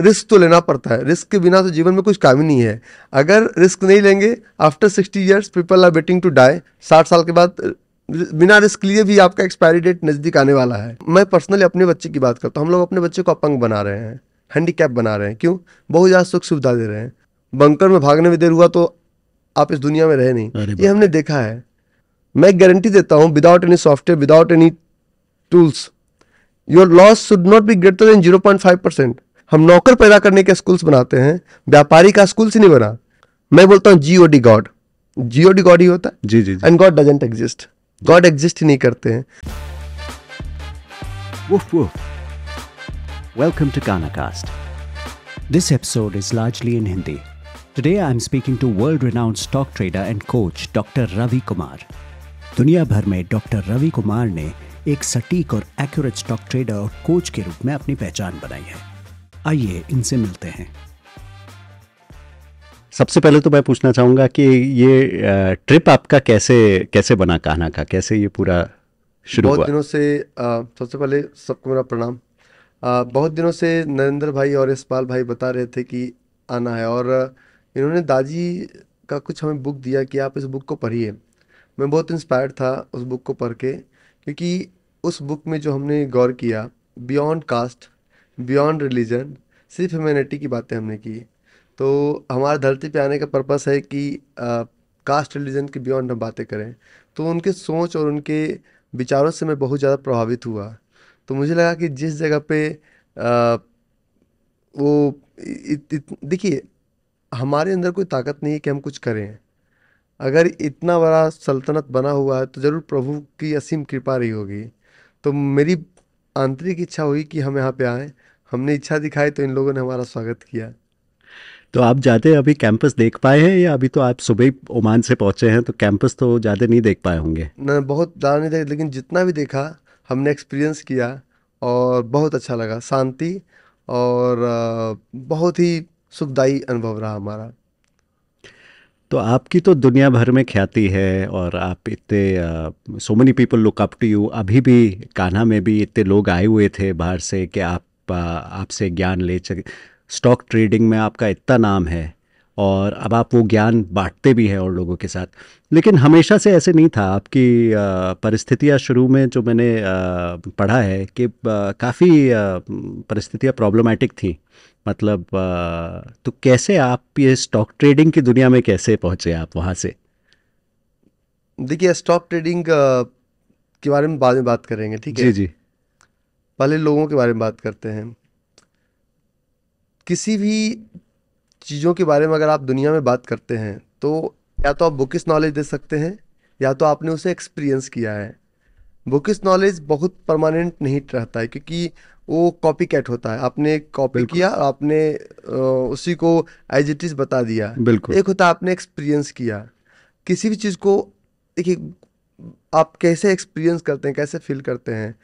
Risk तो लेना पड़ता है रिस्क के बिना तो जीवन में कुछ काम ही नहीं है अगर रिस्क नहीं लेंगे after sixty years people are waiting to die साठ साल के बाद बिना रिस्क लिए भी आपका एक्सपायरी डेट नज़दीक आने वाला है मैं पर्सनली अपने बच्चे की बात करता हूँ हम लोग अपने बच्चे को अपंग बना रहे हैं हैंडीकैप बना रहे हैं क्यों बहुत ज़्यादा सुख सुविधा दे रहे हैं बंकर में भागने में देर हुआ तो आप इस दुनिया में रहे नहीं ये हमने देखा है मैं गारंटी देता हूँ without any software without any tools your loss should not be greater than zero point five percent हम नौकर पैदा करने के स्कूल्स बनाते हैं व्यापारी का स्कूल्स नहीं बना मैं बोलता हूँ G O D God G O D God ही होता है जी जी and God doesn't exist God exist ही नहीं करते हैं welcome to Kanha cast this episode is largely in Hindi today I am speaking to world renowned stock trader and coach doctor Ravi Kumar दुनिया भर में डॉक्टर रवि कुमार ने एक सटीक और एक्यूरेट स्टॉक ट्रेडर और कोच के रूप में अपनी पहचान बनाई है आइए इनसे मिलते हैं सबसे पहले तो मैं पूछना चाहूँगा कि ये ट्रिप आपका कैसे कैसे बना कहना का कैसे ये पूरा शुरू बहुत हुआ? दिनों से सबसे पहले सबको मेरा प्रणाम बहुत दिनों से नरेंद्र भाई और यशपाल भाई बता रहे थे कि आना है और इन्होंने दाजी का कुछ हमें बुक दिया कि आप इस बुक को पढ़िए मैं बहुत इंस्पायर्ड था उस बुक को पढ़ के क्योंकि उस बुक में जो हमने गौर किया बियॉन्ड कास्ट बियॉन्ड रिलीजन सिर्फ ह्यूमैनिटी की बातें हमने की तो हमारे धरती पे आने का पर्पस है कि कास्ट रिलीजन के बियॉन्ड हम बातें करें तो उनके सोच और उनके विचारों से मैं बहुत ज़्यादा प्रभावित हुआ तो मुझे लगा कि जिस जगह पे आ, वो देखिए हमारे अंदर कोई ताकत नहीं है कि हम कुछ करें अगर इतना बड़ा सल्तनत बना हुआ है तो ज़रूर प्रभु की असीम कृपा रही होगी तो मेरी आंतरिक इच्छा हुई कि हम यहाँ पे आएँ हमने इच्छा दिखाई तो इन लोगों ने हमारा स्वागत किया तो आप जाते अभी कैंपस देख पाए हैं या अभी तो आप सुबह ही ओमान से पहुंचे हैं तो कैंपस तो ज़्यादा नहीं देख पाए होंगे ना बहुत ज़्यादा नहीं देखा लेकिन जितना भी देखा हमने एक्सपीरियंस किया और बहुत अच्छा लगा शांति और बहुत ही सुखदायी अनुभव रहा हमारा तो आपकी तो दुनिया भर में ख्याति है और आप इतने so many people look up to you अभी भी कान्हा में भी इतने लोग आए हुए थे बाहर से कि आप आपसे ज्ञान ले सकें स्टॉक ट्रेडिंग में आपका इतना नाम है और अब आप वो ज्ञान बांटते भी हैं और लोगों के साथ लेकिन हमेशा से ऐसे नहीं था आपकी परिस्थितियाँ शुरू में जो मैंने पढ़ा है कि काफ़ी परिस्थितियाँ प्रॉब्लमेटिक थी मतलब तो कैसे आप ये स्टॉक ट्रेडिंग की दुनिया में कैसे पहुँचे आप वहाँ से देखिए स्टॉक ट्रेडिंग के बारे में बाद में बात करेंगे ठीक है जी जी पहले लोगों के बारे में बात करते हैं किसी भी चीज़ों के बारे में अगर आप दुनिया में बात करते हैं तो या तो आप बुकिस नॉलेज दे सकते हैं या तो आपने उसे एक्सपीरियंस किया है बुकिस नॉलेज बहुत परमानेंट नहीं रहता है क्योंकि वो कॉपी कैट होता है आपने कॉपी किया आपने उसी को एज इट इज़ बता दिया बिल्कुल एक होता है आपने एक्सपीरियंस किया किसी भी चीज़ को देखिए आप कैसे एक्सपीरियंस करते हैं कैसे फील करते हैं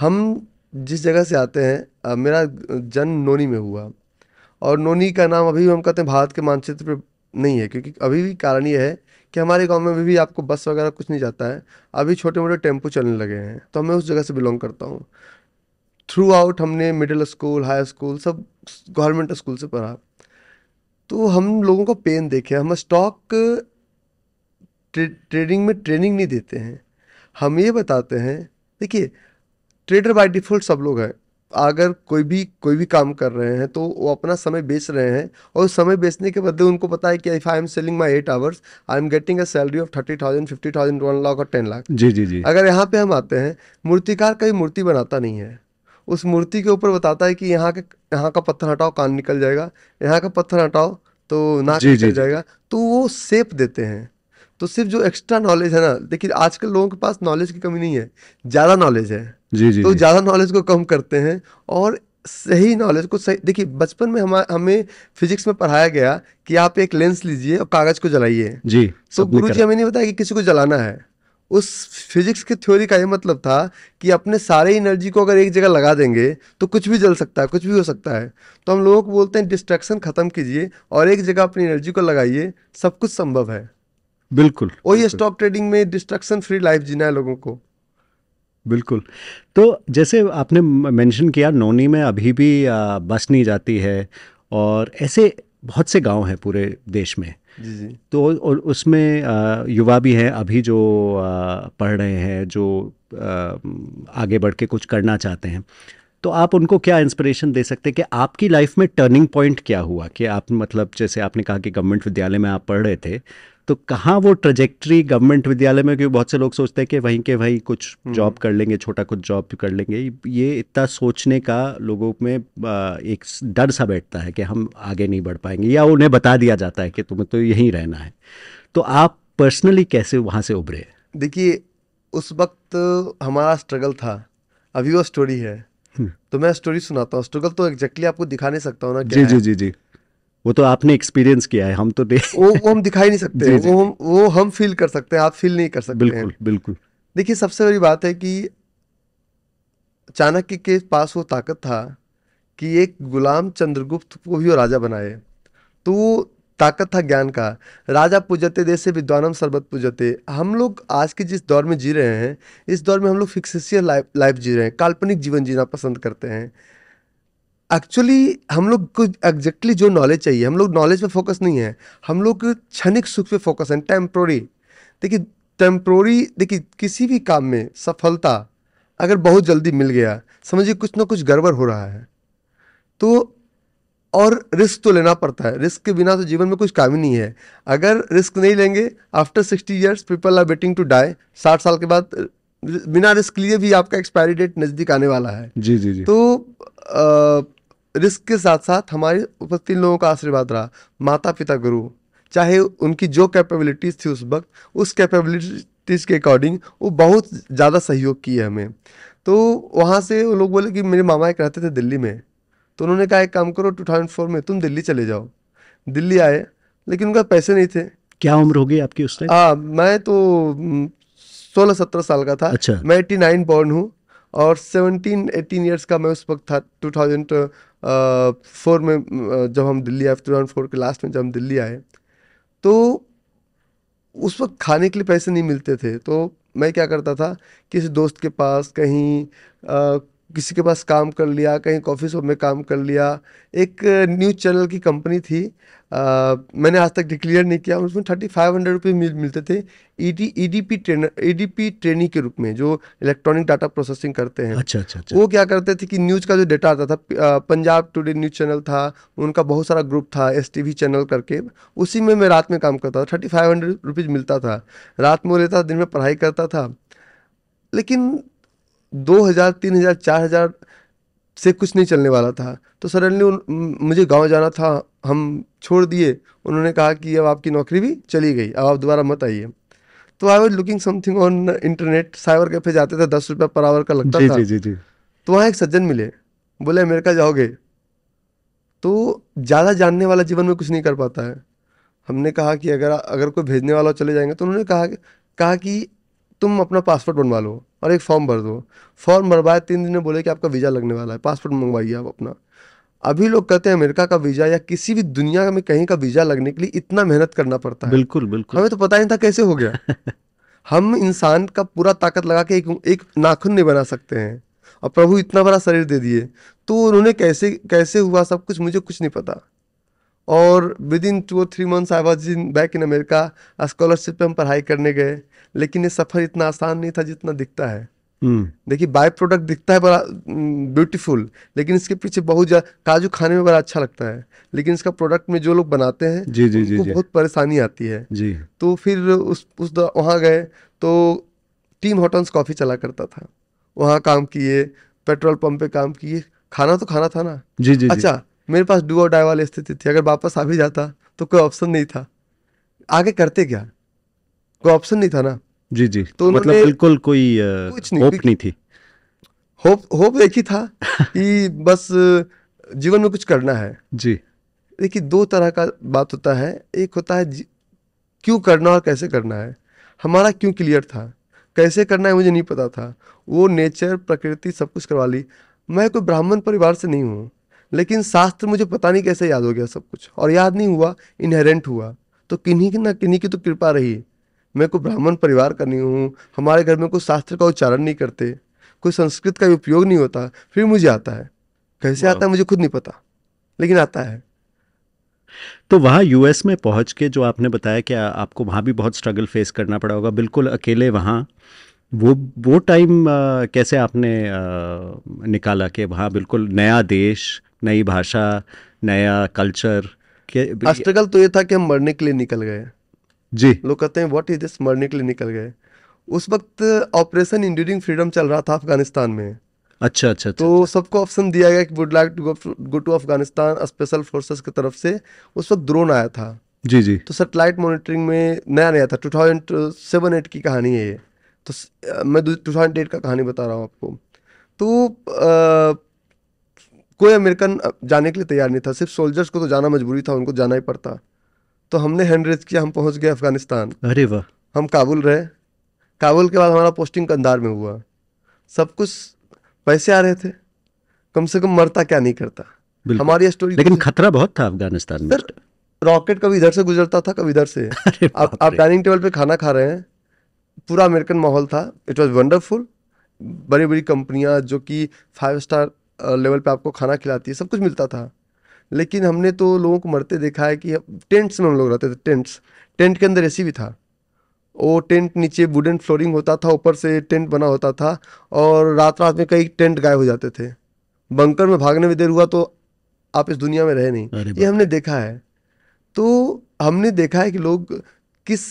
हम जिस जगह से आते हैं मेरा जन्म नोनी में हुआ और नोनी का नाम अभी हम कहते हैं भारत के मानचित्र पर नहीं है क्योंकि अभी भी कारण ये है कि हमारे गांव में अभी भी आपको बस वगैरह कुछ नहीं जाता है अभी छोटे मोटे टेम्पो चलने लगे हैं तो मैं उस जगह से बिलोंग करता हूँ थ्रू आउट हमने मिडिल स्कूल हाई स्कूल सब गवर्नमेंट स्कूल से पढ़ा तो हम लोगों को पेन देखे हम स्टॉक ट्रेडिंग में ट्रेनिंग नहीं देते हैं हम ये बताते हैं देखिए ट्रेडर बाय डिफॉल्ट सब लोग हैं अगर कोई भी कोई भी काम कर रहे हैं तो वो अपना समय बेच रहे हैं और समय बेचने के बदले उनको पता है कि if I am selling my eight hours I am getting a salary of thirty thousand fifty thousand one lakh और टेन लाख जी जी जी अगर यहाँ पे हम आते हैं मूर्तिकार कभी मूर्ति बनाता नहीं है उस मूर्ति के ऊपर बताता है कि यहाँ के यहाँ का पत्थर हटाओ कान निकल जाएगा यहाँ का पत्थर हटाओ तो नाक जी, निकल जी, जाएगा तो वो सेप देते हैं तो सिर्फ जो एक्स्ट्रा नॉलेज है ना देखिए आजकल लोगों के पास नॉलेज की कमी नहीं है ज़्यादा नॉलेज है जी जी तो ज़्यादा नॉलेज को कम करते हैं और सही नॉलेज को सही देखिए बचपन में हम हमें फिजिक्स में पढ़ाया गया कि आप एक लेंस लीजिए और कागज को जलाइए जी तो गुरु जी हमें नहीं बताया कि किसी को जलाना है उस फिजिक्स की थ्योरी का ये मतलब था कि अपने सारे एनर्जी को अगर एक जगह लगा देंगे तो कुछ भी जल सकता है कुछ भी हो सकता है तो हम लोगों को बोलते हैं डिस्ट्रैक्शन खत्म कीजिए और एक जगह अपनी एनर्जी को लगाइए सब कुछ संभव है बिल्कुल वही स्टॉक ट्रेडिंग में डिस्ट्रक्शन फ्री लाइफ जीना है लोगों को बिल्कुल तो जैसे आपने मेंशन किया नोनी में अभी भी बस नहीं जाती है और ऐसे बहुत से गांव हैं पूरे देश में जी जी तो और उसमें युवा भी हैं अभी जो पढ़ रहे हैं जो आगे बढ़ के कुछ करना चाहते हैं तो आप उनको क्या इंस्पिरेशन दे सकते हैं कि आपकी लाइफ में टर्निंग पॉइंट क्या हुआ कि आप मतलब जैसे आपने कहा कि गवर्नमेंट विद्यालय में आप पढ़ रहे थे तो कहाँ वो ट्रेजेक्ट्री गवर्नमेंट विद्यालय में क्योंकि बहुत से लोग सोचते हैं कि वहीं के वहीं कुछ जॉब हम्म। कर लेंगे छोटा कुछ जॉब कर लेंगे ये इतना सोचने का लोगों में एक डर सा बैठता है कि हम आगे नहीं बढ़ पाएंगे या उन्हें बता दिया जाता है कि तुम्हें तो यहीं रहना है तो आप पर्सनली कैसे वहाँ से उभरे देखिए उस वक्त हमारा स्ट्रगल था अभी वो स्टोरी है हम्म। तो मैं स्टोरी सुनाता हूँ स्ट्रगल तो एग्जैक्टली आपको दिखा नहीं सकता हूँ ना जी जी जी जी वो तो आपने एक्सपीरियंस किया है हम तो वो वो हम दिखाई नहीं सकते जी, जी. वो हम वो हम फील कर सकते हैं आप फील नहीं कर सकते बिल्कुल हैं। बिल्कुल देखिए सबसे बड़ी बात है कि चाणक्य के पास वो ताकत था कि एक गुलाम चंद्रगुप्त को ही राजा बनाए तो वो ताकत था ज्ञान का राजा पूजते देश से विद्वानम शरबत पूजते हम लोग आज के जिस दौर में जी रहे हैं इस दौर में हम लोग फिक्सियल लाइफ लाइफ जी रहे हैं काल्पनिक जीवन जीना पसंद करते हैं एक्चुअली हम लोग को एग्जैक्टली जो नॉलेज चाहिए हम लोग नॉलेज पे फोकस नहीं है हम लोग क्षणिक सुख पे फोकस है टेम्प्रोरी देखिए टेम्प्रोरी देखिए किसी भी काम में सफलता अगर बहुत जल्दी मिल गया समझिए कुछ ना कुछ गड़बड़ हो रहा है तो और रिस्क तो लेना पड़ता है रिस्क के बिना तो जीवन में कुछ काम ही नहीं है अगर रिस्क नहीं लेंगे after sixty years people are waiting to die साठ साल के बाद बिना रिस्क लिए भी आपका एक्सपायरी डेट नज़दीक आने वाला है जी जी जी तो आ, रिस्क के साथ साथ हमारे ऊपर तीन लोगों का आशीर्वाद रहा माता पिता गुरु चाहे उनकी जो कैपेबिलिटीज़ थी उस वक्त उस कैपेबिलिटीज़ के अकॉर्डिंग वो बहुत ज़्यादा सहयोग किए हमें तो वहाँ से वो लोग बोले कि मेरे मामा एक रहते थे दिल्ली में तो उन्होंने कहा एक काम करो टू थाउजेंड फोर में तुम दिल्ली चले जाओ दिल्ली आए लेकिन उनका पैसे नहीं थे क्या उम्र होगी आपकी उस हाँ मैं तो सोलह सत्रह साल का था अच्छा मैं एट्टी नाइन बॉर्न हूँ और सेवनटीन एटीन ईयर्स का मैं उस वक्त था टू थाउजेंड फोर में जब हम दिल्ली आए टू थाउजेंड फोर के लास्ट में जब हम दिल्ली आए तो उस वक्त खाने के लिए पैसे नहीं मिलते थे तो मैं क्या करता था किसी दोस्त के पास कहीं किसी के पास काम कर लिया कहीं कॉफ़ी शॉप में काम कर लिया एक न्यूज़ चैनल की कंपनी थी आ, मैंने आज तक डिक्लेयर नहीं किया उसमें थर्टी फाइव हंड्रेड रुपये मिल, मिलते थे E D E D P trainer E D P trainee के रूप में जो इलेक्ट्रॉनिक डाटा प्रोसेसिंग करते हैं अच्छा अच्छा अच्छा वो क्या करते थे कि न्यूज़ का जो डाटा आता था पंजाब टुडे न्यूज़ चैनल था उनका बहुत सारा ग्रुप था एस टी वी चैनल करके उसी में मैं रात में काम करता था थर्टी फाइव हंड्रेड रुपीज़ मिलता था रात में वो लेता दिन में पढ़ाई करता था लेकिन दो हजार तीन हजार चार हजार से कुछ नहीं चलने वाला था तो सडनली मुझे गांव जाना था हम छोड़ दिए उन्होंने कहा कि अब आपकी नौकरी भी चली गई अब आप दोबारा मत आइए तो I was looking something on internet cyber cafe जाते थे दस रुपये पर आवर का लगता जी, था जी, जी, जी. तो वहाँ एक सज्जन मिले बोले अमेरिका जाओगे तो ज़्यादा जानने वाला जीवन में कुछ नहीं कर पाता है हमने कहा कि अगर अगर कोई भेजने वाला चले जाएंगे तो उन्होंने कहा कहा कि तुम अपना पासपोर्ट बनवा लो और एक फॉर्म भर दो फॉर्म भरवाए तीन दिन में बोले कि आपका वीज़ा लगने वाला है पासपोर्ट मंगवाइए आप अपना अभी लोग कहते हैं अमेरिका का वीजा या किसी भी दुनिया में कहीं का वीजा लगने के लिए इतना मेहनत करना पड़ता है बिल्कुल बिल्कुल हमें तो पता नहीं था कैसे हो गया हम इंसान का पूरा ताकत लगा के एक, एक नाखून नहीं बना सकते हैं और प्रभु इतना बड़ा शरीर दे दिए तो उन्होंने कैसे कैसे हुआ सब कुछ मुझे कुछ नहीं पता और विद इन टू और three months I was in back in America scholarship पे हम पढ़ाई करने गए लेकिन ये सफर इतना आसान नहीं था जितना दिखता है हम्म। देखिए बाय प्रोडक्ट दिखता है बड़ा ब्यूटीफुल हम्म, लेकिन इसके पीछे बहुत ज्यादा काजू खाने में बड़ा अच्छा लगता है लेकिन इसका प्रोडक्ट में जो लोग बनाते हैं जी जी जी, जी बहुत परेशानी आती है जी तो फिर उस उस वहाँ गए तो टीम होटल्स कॉफ़ी चला करता था वहाँ काम किए पेट्रोल पंप पे काम किए खाना तो खाना था ना जी जी अच्छा जी। मेरे पास डू और डाई वाली स्थिति थी अगर वापस आ भी जाता तो कोई ऑप्शन नहीं था आगे करते क्या कोई ऑप्शन नहीं था ना जी जी तो मतलब बिल्कुल कोई कुछ नहीं होप नहीं थी होप होप एक ही था कि बस जीवन में कुछ करना है जी देखिए दो तरह का बात होता है एक होता है क्यों करना और कैसे करना है हमारा क्यों क्लियर था कैसे करना है मुझे नहीं पता था वो नेचर प्रकृति सब कुछ करवा ली मैं कोई ब्राह्मण परिवार से नहीं हूँ लेकिन शास्त्र मुझे पता नहीं कैसे याद हो गया सब कुछ और याद नहीं हुआ इनहेरेंट हुआ तो किन्हीं ना किन्हीं की तो कृपा रही मैं कोई ब्राह्मण परिवार का नहीं हूँ हमारे घर में कोई शास्त्र का उच्चारण नहीं करते कोई संस्कृत का उपयोग नहीं होता फिर मुझे आता है कैसे आता है मुझे खुद नहीं पता लेकिन आता है तो वहाँ यूएस में पहुँच के जो आपने बताया कि आपको वहाँ भी बहुत स्ट्रगल फेस करना पड़ा होगा बिल्कुल अकेले वहाँ वो वो टाइम कैसे आपने आ, निकाला कि वहाँ बिल्कुल नया देश नई भाषा नया कल्चर स्ट्रगल तो ये था कि हम मरने के लिए निकल गए जी लोग कहते हैं व्हाट इज दिस मरने के लिए निकल गए उस वक्त ऑपरेशन इंड्यूरिंग फ्रीडम चल रहा था अफगानिस्तान में अच्छा अच्छा, अच्छा तो अच्छा। सबको ऑप्शन दिया गया कि would like to go to Afghanistan special forces की तरफ से उस वक्त ड्रोन आया था जी जी तो सेटेलाइट मॉनिटरिंग में नया नया था टू थाउजेंड सेवन एट की कहानी है ये तो uh, मैं टू थाउजेंड एट का कहानी बता रहा हूँ आपको तो आ, uh, कोई अमेरिकन uh, जाने के लिए तैयार नहीं था सिर्फ सोल्जर्स को तो जाना मजबूरी था उनको जाना ही पड़ता तो हमने हैंड रेज किया हम पहुंच गए अफगानिस्तान अरे वाह हम काबुल रहे काबुल के बाद हमारा पोस्टिंग कंधार में हुआ सब कुछ पैसे आ रहे थे कम से कम मरता क्या नहीं करता हमारी स्टोरी तो लेकिन खतरा बहुत था अफगानिस्तान में रॉकेट कभी इधर से गुजरता था कभी इधर से आप आप डाइनिंग टेबल पे खाना खा रहे हैं पूरा अमेरिकन माहौल था इट वॉज वंडरफुल बड़ी बड़ी कंपनियां जो कि फाइव स्टार लेवल पे आपको खाना खिलाती है सब कुछ मिलता था लेकिन हमने तो लोगों को मरते देखा है कि टेंट्स में हम लोग रहते थे टेंट्स टेंट के अंदर ए भी था वो टेंट नीचे वुडन फ्लोरिंग होता था ऊपर से टेंट बना होता था और रात रात में कई टेंट गायब हो जाते थे बंकर में भागने में देर हुआ तो आप इस दुनिया में रहे नहीं ये हमने देखा है तो हमने देखा है कि लोग किस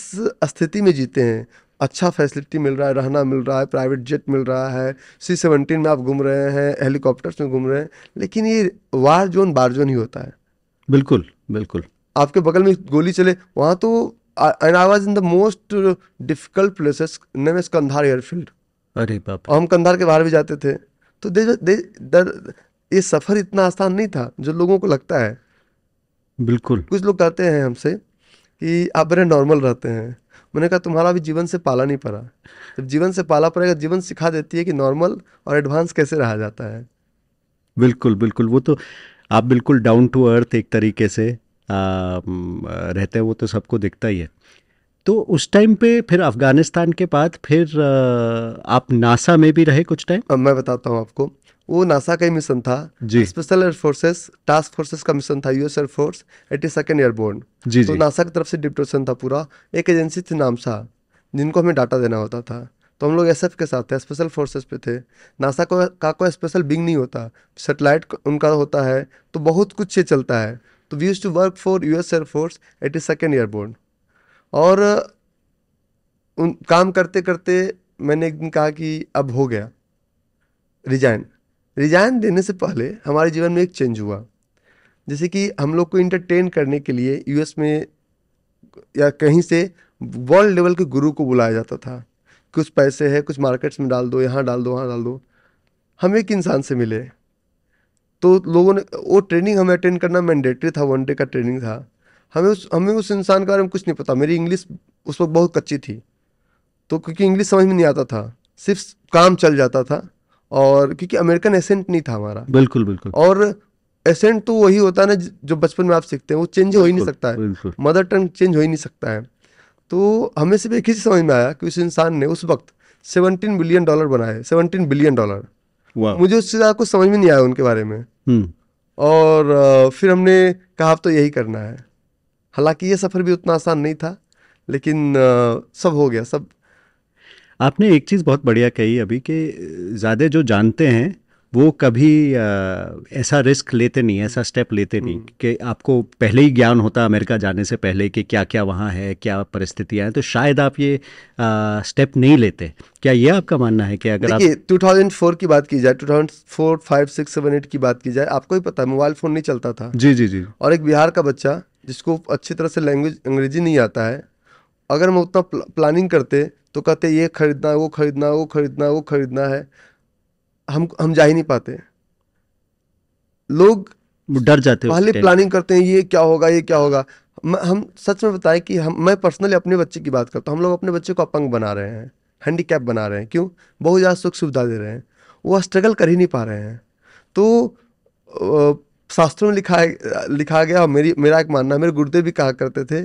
स्थिति में जीते हैं अच्छा फैसिलिटी मिल रहा है रहना मिल रहा है प्राइवेट जेट मिल रहा है सी सेवनटीन में आप घूम रहे हैं हेलीकॉप्टर्स में घूम रहे हैं लेकिन ये वार जोन बार जोन ही होता है बिल्कुल बिल्कुल आपके बगल में गोली चले वहाँ तो and I was in the most difficult places name is Kandahar airfield अरे बाप हम कंधार के बाहर भी जाते थे तो दे, दे, दर, ये सफ़र इतना आसान नहीं था जो लोगों को लगता है बिल्कुल कुछ लोग कहते हैं हमसे कि आप बड़े नॉर्मल रहते हैं मैंने कहा तुम्हारा भी जीवन से पाला नहीं पड़ा जब जीवन से पाला पड़ेगा जीवन सिखा देती है कि नॉर्मल और एडवांस कैसे रहा जाता है बिल्कुल बिल्कुल वो तो आप बिल्कुल डाउन टू अर्थ एक तरीके से आ, रहते हैं वो तो सबको दिखता ही है तो उस टाइम पे फिर अफ़गानिस्तान के बाद फिर आ, आप नासा में भी रहे कुछ टाइम मैं बताता हूँ आपको वो नासा का ही मिशन था special air forces task forces का मिशन था US air force eighty second airborne जी तो नासा की तरफ से डिप्टोशन था पूरा एक एजेंसी थी नामसा जिनको हमें डाटा देना होता था तो हम लोग एस के साथ थे स्पेशल फोर्सेस पे थे नासा को का कोई स्पेशल बिंग नहीं होता सेटेलाइट उनका होता है तो बहुत कुछ ये चलता है तो we use to work for U S air force eighty second airborne और उन काम करते करते मैंने एक दिन कहा कि अब हो गया रिजाइन रिजाइन देने से पहले हमारे जीवन में एक चेंज हुआ जैसे कि हम लोग को इंटरटेन करने के लिए यूएस में या कहीं से वर्ल्ड लेवल के गुरु को बुलाया जाता था कुछ पैसे है कुछ मार्केट्स में डाल दो यहाँ डाल दो वहाँ डाल दो हम एक इंसान से मिले तो लोगों ने वो ट्रेनिंग हमें अटेंड करना मैंडेटरी था वन डे का ट्रेनिंग था हमें उस हमें उस इंसान के बारे में कुछ नहीं पता मेरी इंग्लिश उस वक्त बहुत कच्ची थी तो क्योंकि इंग्लिश समझ में नहीं आता था सिर्फ काम चल जाता था और क्योंकि अमेरिकन एसेंट नहीं था हमारा बिल्कुल बिल्कुल और एसेंट तो वही होता है ना जो बचपन में आप सीखते हैं वो चेंज हो ही नहीं सकता है मदर टंग चेंज हो ही नहीं सकता है तो हमें सिर्फ एक ही समझ में आया कि उस इंसान ने उस वक्त सेवनटीन बिलियन डॉलर बनाए सेवनटीन बिलियन डॉलर मुझे उससे ज़्यादा कुछ समझ में नहीं आया उनके बारे में हम्म। और फिर हमने कहा तो यही करना है हालांकि ये सफ़र भी उतना आसान नहीं था लेकिन सब हो गया सब आपने एक चीज़ बहुत बढ़िया कही अभी कि ज़्यादा जो जानते हैं वो कभी ऐसा रिस्क लेते नहीं ऐसा स्टेप लेते नहीं हम्म। कि आपको पहले ही ज्ञान होता अमेरिका जाने से पहले कि क्या क्या वहाँ है क्या परिस्थितियाँ हैं तो शायद आप ये स्टेप नहीं लेते क्या ये आपका मानना है कि अगर आप 2004 की बात की जाए two thousand four five six seven eight की बात की जाए आपको ही पता है मोबाइल फ़ोन नहीं चलता था जी जी जी और एक बिहार का बच्चा जिसको अच्छी तरह से लैंग्वेज अंग्रेजी नहीं आता है अगर हम उतना प्लानिंग करते तो कहते ये खरीदना वो खरीदना वो खरीदना वो खरीदना है हम हम जा ही नहीं पाते लोग डर जाते पहले प्लानिंग करते हैं ये क्या होगा ये क्या होगा हम सच में बताएं कि हम मैं पर्सनली अपने बच्चे की बात करता हूँ हम लोग अपने बच्चे को अपंग बना रहे हैं हैंडीकैप बना रहे हैं क्यों बहुत ज़्यादा सुख सुविधा दे रहे हैं वो स्ट्रगल कर ही नहीं पा रहे हैं तो शास्त्रों में लिखा लिखा गया और मेरी मेरा एक मानना मेरे गुरुदेव भी कहा करते थे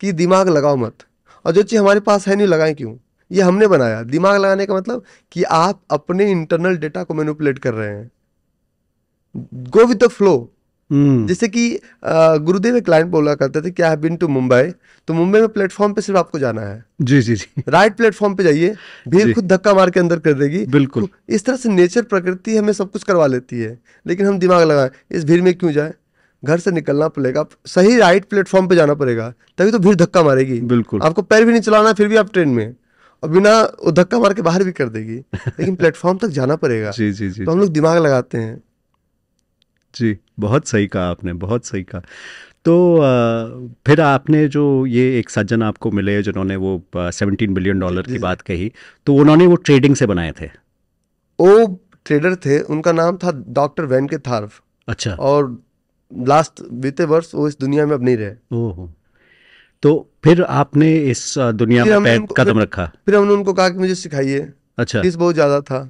कि दिमाग लगाओ मत और जो चीज़ हमारे पास है नहीं लगाएं क्यों ये हमने बनाया दिमाग लगाने का मतलब कि आप अपने इंटरनल डेटा को मैनिपुलेट कर रहे हैं गो विद द फ्लो जैसे कि गुरुदेव एक क्लाइंट बोला करते थे कि आई बिन टू मुंबई तो मुंबई में प्लेटफॉर्म पे सिर्फ आपको जाना है जी जी जी राइट प्लेटफॉर्म पे जाइए भीड़ खुद धक्का मार के अंदर कर देगी बिल्कुल तो इस तरह से नेचर प्रकृति हमें सब कुछ करवा लेती है लेकिन हम दिमाग लगाए इस भीड़ में क्यों जाए घर से निकलना पड़ेगा सही राइट प्लेटफॉर्म पे जाना पड़ेगा तभी तो भीड़ धक्का मारेगी बिल्कुल आपको पैर भी नहीं चलाना फिर भी आप ट्रेन में और बिना वो धक्का मार के बाहर भी कर देगी लेकिन प्लेटफॉर्म तक जाना पड़ेगा जी जी जी तो हम लोग दिमाग लगाते हैं जी बहुत सही कहा आपने बहुत सही कहा तो फिर आपने जो ये एक सज्जन आपको मिले जिन्होंने वो सेवनटीन बिलियन डॉलर की बात कही तो उन्होंने वो ट्रेडिंग से बनाए थे वो ट्रेडर थे उनका नाम था डॉक्टर वैन के थार्फ अच्छा और लास्ट बीते वर्ष वो इस दुनिया में अब नहीं रहे तो फिर आपने इस दुनिया में पैर कदम रखा फिर हमने उनको कहा कि मुझे सिखाइए अच्छा फीस बहुत ज़्यादा था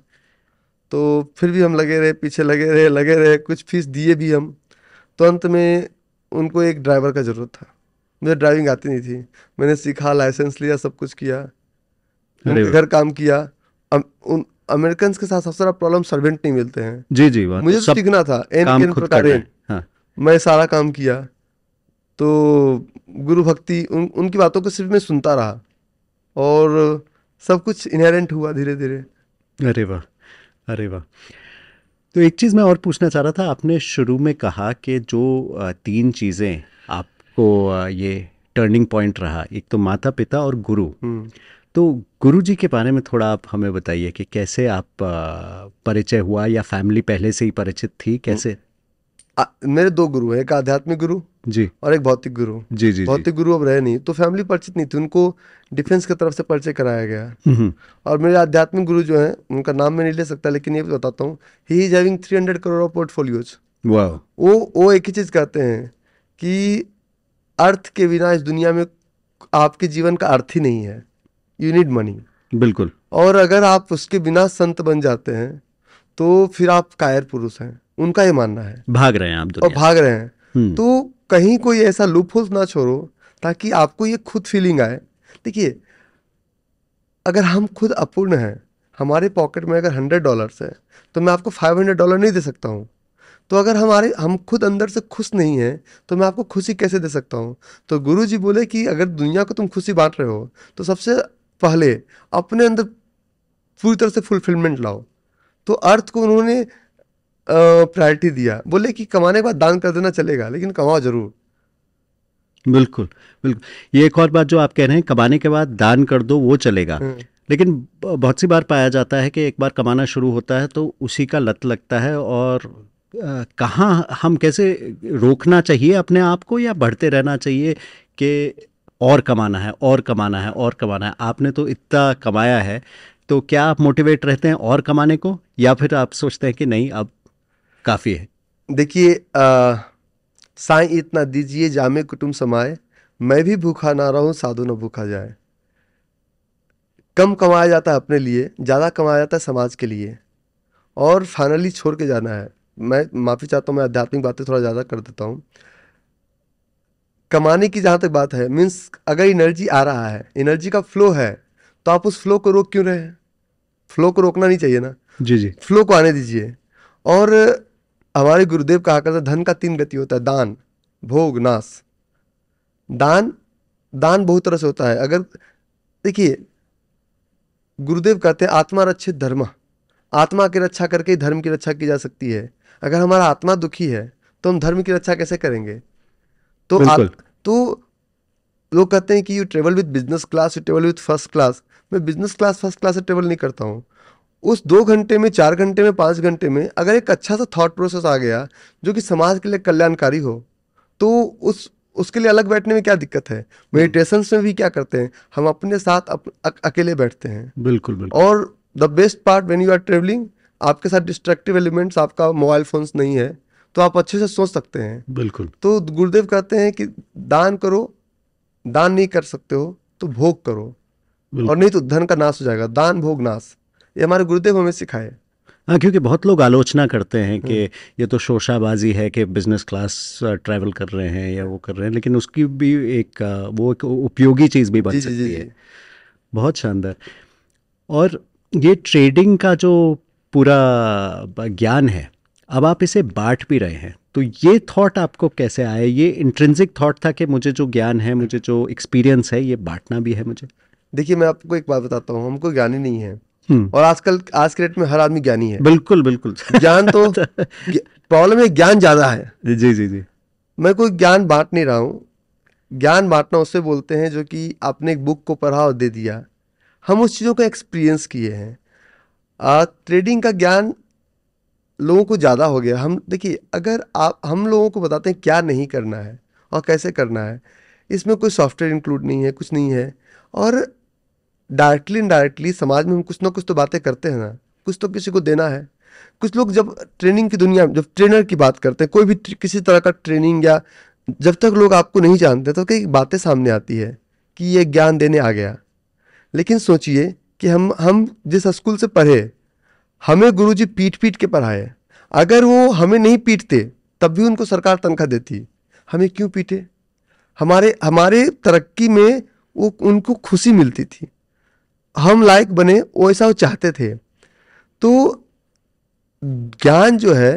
तो फिर भी हम लगे रहे पीछे लगे रहे लगे रहे कुछ फीस दिए भी हम तो अंत में उनको एक ड्राइवर का ज़रूरत था मुझे ड्राइविंग आती नहीं थी मैंने सीखा लाइसेंस लिया सब कुछ किया घर काम किया उन अमेरिकन के साथ सबसे बड़ा प्रॉब्लम सर्वेंट नहीं मिलते हैं जी जी मुझे तो तो सीखना था एन प्रकार मैं सारा काम किया तो गुरु भक्ति उन उनकी बातों को सिर्फ मैं सुनता रहा और सब कुछ इनहेरेंट हुआ धीरे धीरे अरे वाह अरे वाह तो एक चीज़ मैं और पूछना चाह रहा था आपने शुरू में कहा कि जो तीन चीज़ें आपको ये टर्निंग पॉइंट रहा एक तो माता पिता और गुरु हम्म। तो गुरु जी के बारे में थोड़ा आप हमें बताइए कि कैसे आप परिचय हुआ या फैमिली पहले से ही परिचित थी हम्म। कैसे आ, मेरे दो गुरु हैं एक आध्यात्मिक गुरु जी और एक भौतिक गुरु जी जी भौतिक गुरु अब रहे नहीं तो फैमिली परिचित नहीं थी उनको डिफेंस की तरफ से परिचय कराया गया हम्म, हम्म। और मेरे आध्यात्मिक गुरु जो हैं उनका नाम मैं नहीं ले सकता लेकिन ये बताता हूँ he is having three hundred crore of portfolios वो वो एक ही चीज कहते हैं कि अर्थ के बिना इस दुनिया में आपके जीवन का अर्थ ही नहीं है यू नीड मनी बिल्कुल और अगर आप उसके बिना संत बन जाते हैं तो फिर आप कायर पुरुष हैं उनका ये मानना है भाग रहे हैं आप और भाग रहे हैं हम्म। तो कहीं कोई ऐसा लूप होल्स ना छोड़ो ताकि आपको ये खुद फीलिंग आए देखिए अगर हम खुद अपूर्ण हैं हमारे पॉकेट में अगर हंड्रेड डॉलर्स है तो मैं आपको फाइव हंड्रेड डॉलर नहीं दे सकता हूँ तो अगर हमारे हम खुद अंदर से खुश नहीं हैं तो मैं आपको खुशी कैसे दे सकता हूँ तो गुरु जी बोले कि अगर दुनिया को तुम खुशी बांट रहे हो तो सबसे पहले अपने अंदर पूरी तरह से फुलफिलमेंट लाओ तो अर्थ को उन्होंने प्रायोरिटी दिया बोले कि कमाने के बाद दान कर देना चलेगा लेकिन कमाओ जरूर बिल्कुल बिल्कुल ये एक और बात जो आप कह रहे हैं कमाने के बाद दान कर दो वो चलेगा हम्म। लेकिन बहुत सी बार पाया जाता है कि एक बार कमाना शुरू होता है तो उसी का लत लगता है और कहाँ हम कैसे रोकना चाहिए अपने आप को या बढ़ते रहना चाहिए कि और कमाना है और कमाना है और कमाना है आपने तो इतना कमाया है तो क्या आप मोटिवेट रहते हैं और कमाने को या फिर आप सोचते हैं कि नहीं अब काफ़ी है देखिए साई इतना दीजिए जामे कुटुम समाए मैं भी भूखा ना रहूं साधु ना भूखा जाए कम कमाया जाता है अपने लिए ज़्यादा कमाया जाता है समाज के लिए और फाइनली छोड़ के जाना है मैं माफ़ी चाहता हूँ मैं आध्यात्मिक बातें थोड़ा ज़्यादा कर देता हूँ कमाने की जहाँ तक बात है मीन्स अगर एनर्जी आ रहा है एनर्जी का फ्लो है तो आप उस फ्लो को रोक क्यों रहे हैं फ्लो को रोकना नहीं चाहिए ना जी जी फ्लो को आने दीजिए और हमारे गुरुदेव कहा करते धन का तीन गति होता है दान भोग नाश दान दान बहुत तरह से होता है अगर देखिए गुरुदेव कहते हैं आत्मा रक्षित धर्म आत्मा की रक्षा करके ही धर्म की रक्षा की जा सकती है अगर हमारा आत्मा दुखी है तो हम धर्म की रक्षा कैसे करेंगे तो आ, तो लोग कहते हैं कि you travel with business class you travel with first class मैं बिजनेस क्लास फर्स्ट क्लास से ट्रेवल नहीं करता हूँ उस दो घंटे में चार घंटे में पाँच घंटे में अगर एक अच्छा सा थॉट प्रोसेस आ गया जो कि समाज के लिए कल्याणकारी हो तो उस उसके लिए अलग बैठने में क्या दिक्कत है मेडिटेशन में भी क्या करते हैं हम अपने साथ अप, अ, अकेले बैठते हैं बिल्कुल बिल्कुल और the best part when you are travelling आपके साथ डिस्ट्रक्टिव एलिमेंट्स आपका मोबाइल फोन्स नहीं है तो आप अच्छे से सोच सकते हैं बिल्कुल तो गुरुदेव कहते हैं कि दान करो दान नहीं कर सकते हो तो भोग करो और नहीं तो धन का नाश हो जाएगा दान भोग नाश ये हमारे गुरुदेव हमें सिखाए हाँ क्योंकि बहुत लोग आलोचना करते हैं कि हम्म। ये तो शोशाबाजी है कि बिजनेस क्लास ट्रैवल कर रहे हैं या वो कर रहे हैं लेकिन उसकी भी एक uh, वो एक उपयोगी चीज़ भी बन जी, सकती जी, जी, है बहुत शानदार और ये ट्रेडिंग का जो पूरा uh, ज्ञान है अब आप इसे बांट भी रहे हैं तो ये थॉट आपको कैसे आए ये इंट्रेंसिक थॉट था कि मुझे जो ज्ञान है मुझे जो एक्सपीरियंस है ये बांटना भी है मुझे देखिए मैं आपको एक बात बताता हूँ हमको ज्ञान ही नहीं है हम्म। और आजकल आज के डेट में हर आदमी ज्ञानी है बिल्कुल बिल्कुल ज्ञान तो प्रॉब्लम है ज्ञान ज्यादा है जी जी जी मैं कोई ज्ञान बांट नहीं रहा हूँ ज्ञान बांटना उससे बोलते हैं जो कि आपने एक बुक को पढ़ा और दे दिया हम उस चीज़ों को एक्सपीरियंस किए हैं ट्रेडिंग का ज्ञान लोगों को ज़्यादा हो गया हम देखिए अगर आप हम लोगों को बताते हैं क्या नहीं करना है और कैसे करना है इसमें कोई सॉफ्टवेयर इंक्लूड नहीं है कुछ नहीं है और डायरेक्टली इनडायरेक्टली समाज में हम कुछ ना कुछ तो बातें करते हैं ना कुछ तो किसी को देना है कुछ लोग जब ट्रेनिंग की दुनिया में जब ट्रेनर की बात करते हैं कोई भी किसी तरह का ट्रेनिंग या जब तक लोग आपको नहीं जानते तो कई बातें सामने आती है कि ये ज्ञान देने आ गया लेकिन सोचिए कि हम हम जिस स्कूल से पढ़े हमें गुरु जी पीट पीट के पढ़ाए अगर वो हमें नहीं पीटते तब भी उनको सरकार तनख्वाह देती हमें क्यों पीटे हमारे हमारे तरक्की में वो उनको खुशी मिलती थी हम लायक बने वैसा वो चाहते थे तो ज्ञान जो है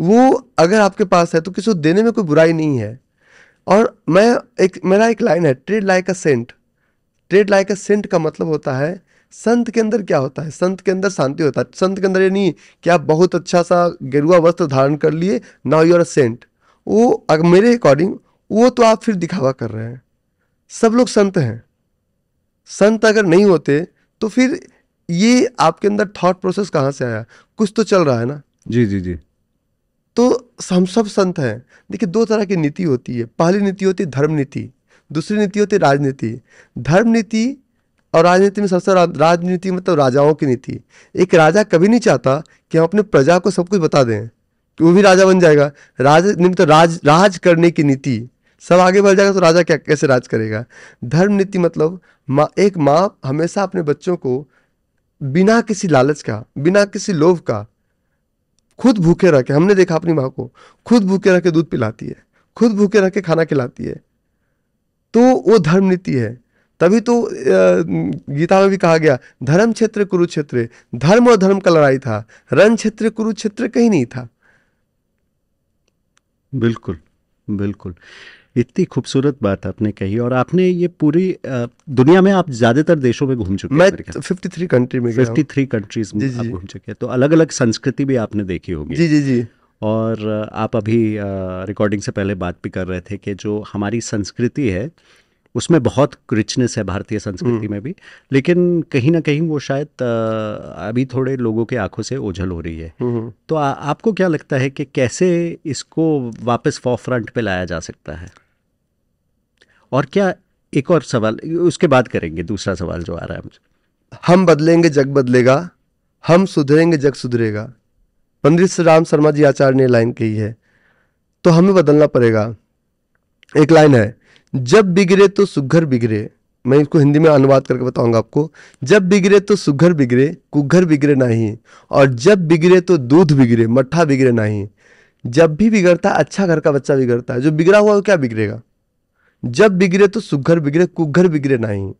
वो अगर आपके पास है तो किसी को देने में कोई बुराई नहीं है और मैं एक मेरा एक लाइन है trade like a saint trade like a saint का मतलब होता है संत के अंदर क्या होता है संत के अंदर शांति होता है संत के अंदर ये नहीं कि आप बहुत अच्छा सा गेरुआ वस्त्र धारण कर लिए now you are a saint वो अगर मेरे अकॉर्डिंग वो तो आप फिर दिखावा कर रहे हैं सब लोग संत हैं संत अगर नहीं होते तो फिर ये आपके अंदर थॉट प्रोसेस कहाँ से आया कुछ तो चल रहा है ना जी जी जी तो हम सब संत हैं देखिए दो तरह की नीति होती है पहली नीति होती है धर्म नीति दूसरी नीति होती है राजनीति धर्म नीति और राजनीति में सबसे राजनीति मतलब राजाओं की नीति एक राजा कभी नहीं चाहता कि हम अपने प्रजा को सब कुछ बता दें कि वो भी राजा बन जाएगा राज मतलब राज राज करने की नीति सब आगे बढ़ जाएगा तो राजा क्या कैसे राज करेगा धर्म नीति मतलब मा, एक माँ हमेशा अपने बच्चों को बिना किसी लालच का बिना किसी लोभ का खुद भूखे रह के हमने देखा अपनी माँ को खुद भूखे रह के दूध पिलाती है खुद भूखे रह के खाना खिलाती है तो वो धर्म नीति है तभी तो गीता में भी कहा गया धर्म क्षेत्र कुरुक्षेत्र धर्म और धर्म का लड़ाई था रण क्षेत्र कुरुक्षेत्र कहीं नहीं था बिल्कुल बिल्कुल इतनी खूबसूरत बात आपने कही और आपने ये पूरी दुनिया में आप ज़्यादातर देशों में घूम चुके हैं फिफ्टी थ्री कंट्री में फिफ्टी थ्री कंट्रीज में आप घूम चुके हैं तो अलग अलग संस्कृति भी आपने देखी होगी जी जी जी और आप अभी रिकॉर्डिंग से पहले बात भी कर रहे थे कि जो हमारी संस्कृति है उसमें बहुत रिचनेस है भारतीय संस्कृति हम्म। में भी लेकिन कहीं ना कहीं वो शायद अभी थोड़े लोगों के आंखों से ओझल हो रही है हम्म, हम्म। तो आ, आपको क्या लगता है कि कैसे इसको वापस फॉर फ्रंट पे लाया जा सकता है और क्या एक और सवाल उसके बाद करेंगे दूसरा सवाल जो आ रहा है मुझे हम बदलेंगे जग बदलेगा हम सुधरेंगे जग सुधरेगा पंडित श्री राम शर्मा जी आचार्य ने लाइन कही है तो हमें बदलना पड़ेगा एक लाइन है जब बिगड़े तो सुघर बिगड़े मैं इसको हिंदी में अनुवाद करके बताऊंगा आपको जब बिगड़े तो सुघर बिगड़े कुघर बिगड़े नहीं और जब बिगड़े तो दूध बिगड़े मट्ठा बिगड़े नहीं जब भी बिगड़ता अच्छा घर का बच्चा बिगड़ता है जो बिगड़ा हुआ वो क्या बिगड़ेगा जब बिगड़े तो सुघर बिगड़े कुघर बिगड़े नहीं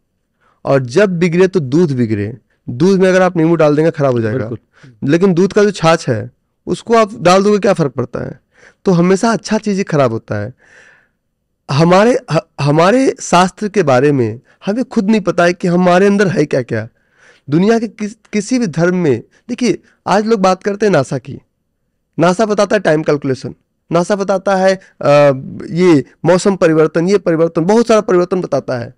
और जब बिगड़े तो दूध बिगड़े दूध में अगर आप नींबू डाल देंगे खराब हो जाएगा लेकिन दूध का जो छाछ है उसको आप डाल दोगे क्या फर्क पड़ता है तो हमेशा अच्छा चीज़ ही खराब होता है हमारे हमारे शास्त्र के बारे में हमें खुद नहीं पता है कि हमारे अंदर है क्या क्या दुनिया के किस किसी भी धर्म में देखिए आज लोग बात करते हैं नासा की नासा बताता है टाइम कैलकुलेशन नासा बताता है आ, ये मौसम परिवर्तन ये परिवर्तन बहुत सारा परिवर्तन बताता है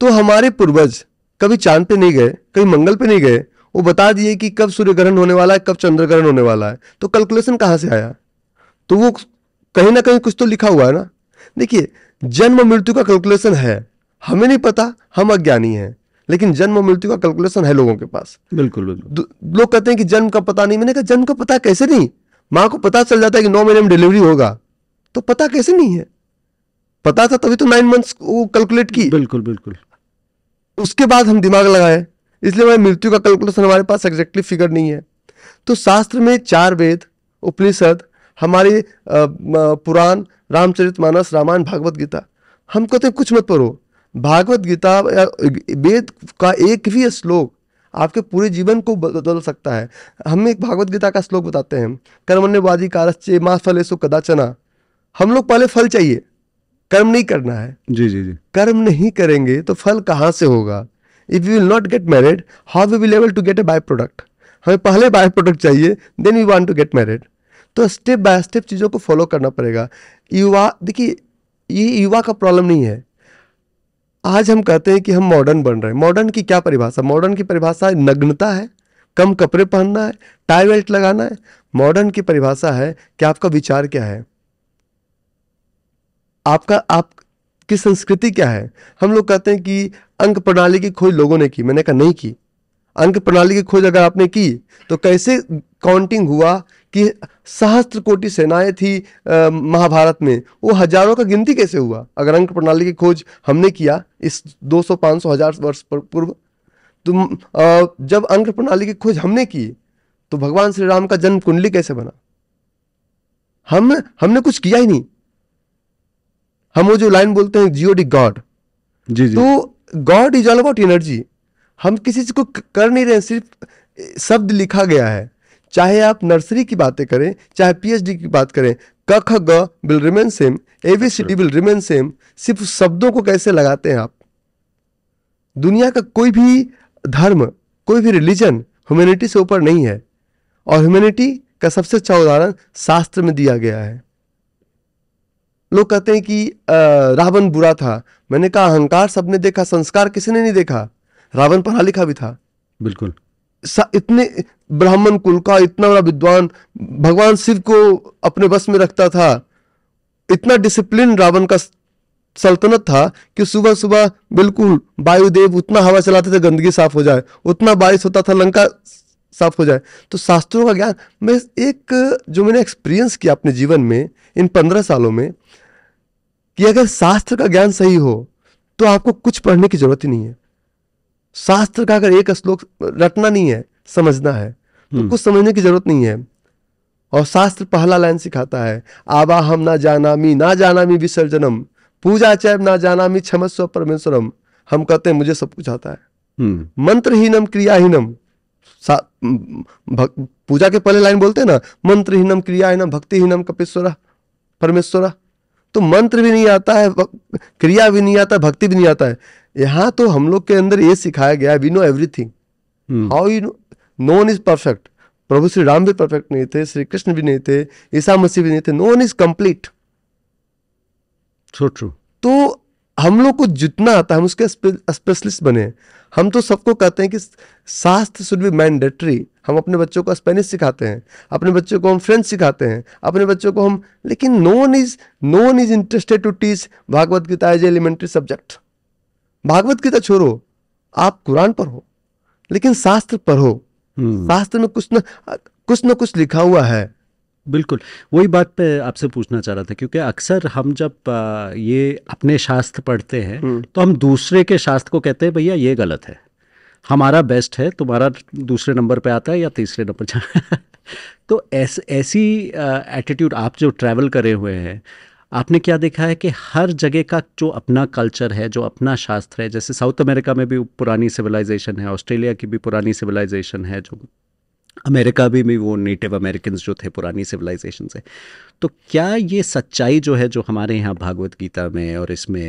तो हमारे पूर्वज कभी चांद पे नहीं गए कभी मंगल पे नहीं गए वो बता दिए कि कब सूर्य ग्रहण होने वाला है कब चंद्र ग्रहण होने वाला है तो कैलकुलेशन कहाँ से आया तो वो कहीं ना कहीं कुछ तो लिखा हुआ है ना देखिए जन्म मृत्यु का कैलकुलेशन है हमें नहीं पता हम अज्ञानी हैं लेकिन जन्म मृत्यु का कैलकुलेशन है लोगों के पास बिल्कुल बिल्कुल लोग कहते हैं कि जन्म का पता नहीं मैंने कहा जन्म का पता कैसे नहीं माँ को पता चल जाता है कि नौ महीने में डिलीवरी होगा तो पता कैसे नहीं है पता था तभी तो नाइन मंथ्स वो कैलकुलेट की बिल्कुल बिल्कुल उसके बाद हम दिमाग लगाए इसलिए हमारी मृत्यु का कैलकुलेशन हमारे पास एग्जैक्टली फिगर नहीं है तो शास्त्र में चार वेद उपनिषद हमारी पुराण रामचरित मानस रामायण भागवत गीता हम कहते हैं कुछ मत पढ़ो भागवत गीता या वेद का एक भी श्लोक आपके पूरे जीवन को बदल सकता है हम एक भागवत गीता का श्लोक बताते हैं कर्मण्यवादी कारश्चे माँ फलेसु कदाचना हम लोग पहले फल चाहिए कर्म नहीं करना है जी जी जी कर्म नहीं करेंगे तो फल कहाँ से होगा if you will not get married how we will able to get a byproduct हमें पहले बाय प्रोडक्ट चाहिए then we want to get married तो स्टेप बाय स्टेप चीज़ों को फॉलो करना पड़ेगा युवा देखिए ये युवा का प्रॉब्लम नहीं है आज हम कहते हैं कि हम मॉडर्न बन रहे हैं मॉडर्न की क्या परिभाषा मॉडर्न की परिभाषा नग्नता है कम कपड़े पहनना है टाई बेल्ट लगाना है मॉडर्न की परिभाषा है कि आपका विचार क्या है आपका आपकी संस्कृति क्या है हम लोग कहते हैं कि अंक प्रणाली की खोज लोगों ने की मैंने कहा नहीं की अंक प्रणाली की खोज अगर आपने की तो कैसे काउंटिंग हुआ कि सहस्त्र कोटि सेनाएं थी महाभारत में वो हजारों का गिनती कैसे हुआ अगर अंक प्रणाली की खोज हमने किया इस 200 500 हजार वर्ष पूर्व तो जब अंक प्रणाली की खोज हमने की तो भगवान श्री राम का जन्म कुंडली कैसे बना हम हमने कुछ किया ही नहीं हम वो जो लाइन बोलते हैं जियो डी गॉड जी जी तो God is all about energy हम किसी चीज को कर नहीं रहे सिर्फ शब्द लिखा गया है चाहे आप नर्सरी की बातें करें चाहे पीएचडी की बात करें क ख ग will remain same ABCD will remain same सिर्फ शब्दों को कैसे लगाते हैं आप दुनिया का कोई भी धर्म कोई भी रिलीजन ह्यूमैनिटी से ऊपर नहीं है और ह्यूमैनिटी का सबसे अच्छा उदाहरण शास्त्र में दिया गया है लोग कहते हैं कि रावण बुरा था मैंने कहा अहंकार सबने देखा संस्कार किसी ने नहीं देखा रावण पढ़ा लिखा भी था बिल्कुल इतने ब्राह्मण कुल का इतना बड़ा विद्वान भगवान शिव को अपने बस में रखता था इतना डिसिप्लिन रावण का सल्तनत था कि सुबह सुबह बिल्कुल वायुदेव उतना हवा चलाते थे गंदगी साफ हो जाए उतना बारिश होता था लंका साफ हो जाए तो शास्त्रों का ज्ञान मैं एक जो मैंने एक्सपीरियंस किया अपने जीवन में इन पंद्रह सालों में कि अगर शास्त्र का ज्ञान सही हो तो आपको कुछ पढ़ने की जरूरत ही नहीं है शास्त्र का अगर एक श्लोक रटना नहीं है समझना है तो हम्म। कुछ समझने की जरूरत नहीं है और शास्त्र पहला लाइन सिखाता है आवा हम ना जाना मी ना जाना मी विसर्जनम पूजा चैब ना जाना मी क्षमस्व परमेश्वरम हम कहते हैं मुझे सब कुछ आता है हम्म। मंत्रहीनम क्रियाहीनम पूजा के पहले लाइन बोलते हैं ना मंत्रहीनम क्रियाहीनम भक्तिहीनम कपेश्वर परमेश्वर तो मंत्र भी नहीं आता है क्रिया भी नहीं आता भक्ति भी नहीं आता है यहाँ तो हम लोग के अंदर ये सिखाया गया we know everything how you no one is perfect प्रभु श्री राम भी परफेक्ट नहीं थे श्री कृष्ण भी नहीं थे ईसा मसीह भी नहीं थे no one is complete so true तो हम लोग को जितना आता है हम उसके स्पेशलिस्ट बने हम तो सबको कहते हैं कि शास्त्र शुड बी मैंडेटरी हम अपने बच्चों को स्पेनिश सिखाते हैं अपने बच्चों को हम फ्रेंच सिखाते हैं अपने बच्चों को हम लेकिन no one is no one is interested to teach Bhagavad Gita as elementary subject Bhagavad Gita तो छोड़ो आप कुरान पर हो लेकिन शास्त्र पढ़ो हम्म। शास्त्र में कुछ न कुछ न कुछ लिखा हुआ है बिल्कुल वही बात पे आपसे पूछना चाह रहा था क्योंकि अक्सर हम जब ये अपने शास्त्र पढ़ते हैं हम्म। तो हम दूसरे के शास्त्र को कहते हैं भैया ये गलत है हमारा बेस्ट है तुम्हारा दूसरे नंबर पे आता है या तीसरे नंबर तो ऐस ऐसी एटीट्यूड आप जो ट्रैवल करे हुए हैं आपने क्या देखा है कि हर जगह का जो अपना कल्चर है जो अपना शास्त्र है जैसे साउथ अमेरिका में भी पुरानी सिविलाइजेशन है ऑस्ट्रेलिया की भी पुरानी सिविलाइजेशन है जो अमेरिका भी में वो नेटिव अमेरिकन जो थे पुरानी सिविलाइजेशन से तो क्या ये सच्चाई जो है जो हमारे यहाँ भागवत गीता में और इसमें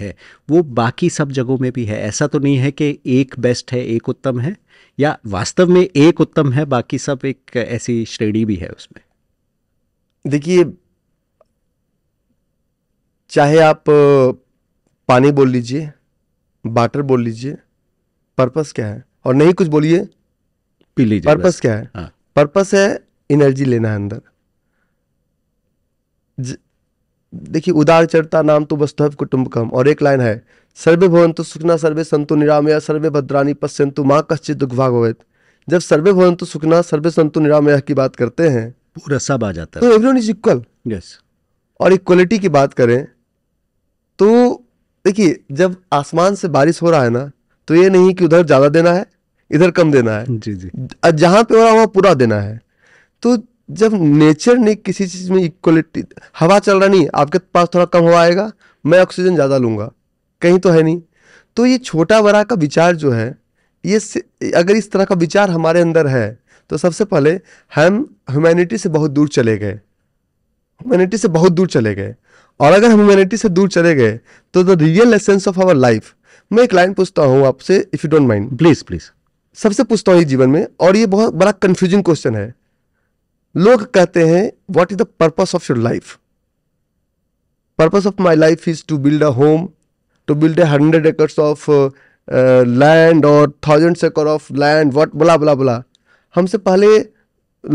है वो बाकी सब जगहों में भी है ऐसा तो नहीं है कि एक बेस्ट है एक उत्तम है या वास्तव में एक उत्तम है बाकी सब एक ऐसी श्रेणी भी है उसमें देखिए चाहे आप पानी बोल लीजिए वाटर बोल लीजिए पर्पस क्या है और नहीं कुछ बोलिए पी लीजिए पर्पस क्या है हाँ। पर्पस है एनर्जी लेना है अंदर देखिए उदार चरता नाम तो वस्तु कम और एक लाइन है सर्वे तो सुखना सर्वे संतु निरामया सर्वे भद्रानी पश्यंतु माँ कश्चित दुखभाग होवेत जब सर्वे भवंतु सुखना सर्वे संतु निरामया की बात करते हैं पूरा सब आ जाता है तो एवरीवन इज इक्वल यस और इक्वलिटी की बात करें तो देखिए जब आसमान से बारिश हो रहा है ना तो ये नहीं कि उधर ज़्यादा देना है इधर कम देना है जी जी जहाँ पे हो रहा है वहाँ पूरा देना है तो जब नेचर ने किसी चीज़ में इक्वलिटी हवा चल रहा नहीं आपके पास थोड़ा कम हवा आएगा मैं ऑक्सीजन ज़्यादा लूँगा कहीं तो है नहीं तो ये छोटा बड़ा का विचार जो है ये अगर इस तरह का विचार हमारे अंदर है तो सबसे पहले हम ह्यूमैनिटी से बहुत दूर चले गए ह्यूमैनिटी से बहुत दूर चले गए और अगर हम ह्यूमैनिटी से दूर चले गए तो the real essence of our life मैं एक लाइन पूछता हूँ आपसे if you don't mind please please सबसे पूछता हूँ जीवन में और ये बहुत बड़ा कंफ्यूजिंग क्वेश्चन है लोग कहते हैं what is the purpose of your life purpose of my life is to build a home to build a hundred acres of land और थाउजेंड्स एकर ऑफ लैंड वट बुला बुला बुला हमसे पहले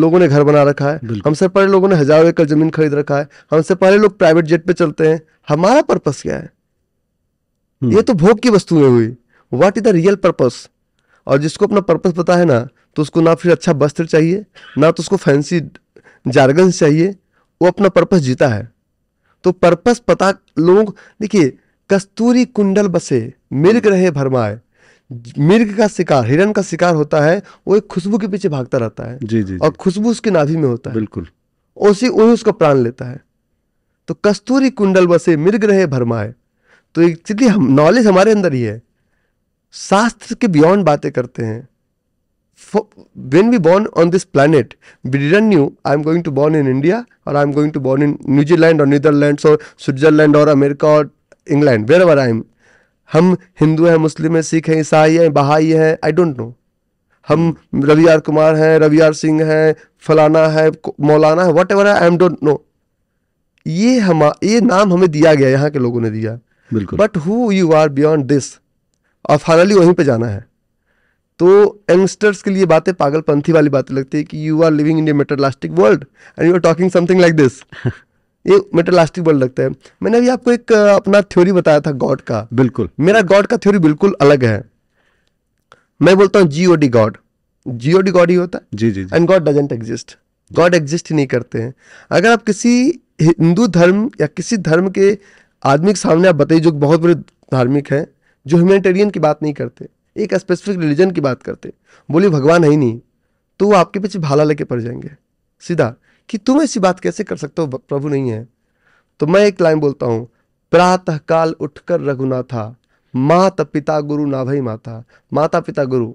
लोगों ने घर बना रखा है हमसे पहले लोगों ने हजारों एकड़ जमीन खरीद रखा है हमसे पहले लोग प्राइवेट जेट पे चलते हैं हमारा पर्पस क्या है हम्म। ये तो भोग की वस्तुएं हुई what is the real purpose और जिसको अपना पर्पस पता है ना तो उसको ना फिर अच्छा वस्त्र चाहिए ना तो उसको फैंसी जारगन चाहिए वो अपना पर्पस जीता है तो पर्पस पता लोग देखिए कस्तूरी कुंडल बसे मिर्ग रहे भरमाए मिर्ग का शिकार हिरण का शिकार होता है वो एक खुशबू के पीछे भागता रहता है जी जी और खुशबू उसके नाभि में होता है बिल्कुल उसी वही उसका प्राण लेता है तो कस्तूरी कुंडल बसे मृग रहे भरमाए तो एक चलिए हम नॉलेज हमारे अंदर ही है शास्त्र के बियॉन्ड बातें करते हैं when we born on this planet we didn't knew I am going to born in India और I am going to born in New Zealand और नीदरलैंड और स्विट्जरलैंड और अमेरिका और England wherever I am हम हिंदू हैं मुस्लिम हैं सिख हैं ईसाई हैं बहाई हैं आई डोंट नो हम रवि आर कुमार हैं रवि आर सिंह हैं फलाना है मौलाना है whatever I am don't know ये हम ये नाम हमें दिया गया यहाँ के लोगों ने दिया बिल्कुल but who you are beyond this और फाइनली वहीं पर जाना है तो यंगस्टर्स के लिए बातें पागलपंथी वाली बातें लगती है कि you are living in a materialistic world and you are talking something like this ये मेटालास्टिक वर्ल्ड लगता है मैंने अभी आपको एक अपना थ्योरी बताया था गॉड का बिल्कुल मेरा गॉड का थ्योरी बिल्कुल अलग है मैं बोलता हूँ G O D God G O D God ही होता है जी जी and God doesn't exist God exist ही नहीं करते हैं अगर आप किसी हिंदू धर्म या किसी धर्म के आदमी के सामने आप बताइए जो बहुत बड़े धार्मिक हैं जो ह्यूमेटेरियन की बात नहीं करते एक स्पेसिफिक रिलीजन की बात करते बोलिए भगवान है ही नहीं तो वो आपके पीछे भाला लेके पड़ जाएंगे सीधा कि तुम ऐसी बात कैसे कर सकते हो प्रभु नहीं है तो मैं एक लाइन बोलता हूँ प्रातःकाल उठकर रघुनाथा माता पिता गुरु ना भाई माता माता पिता गुरु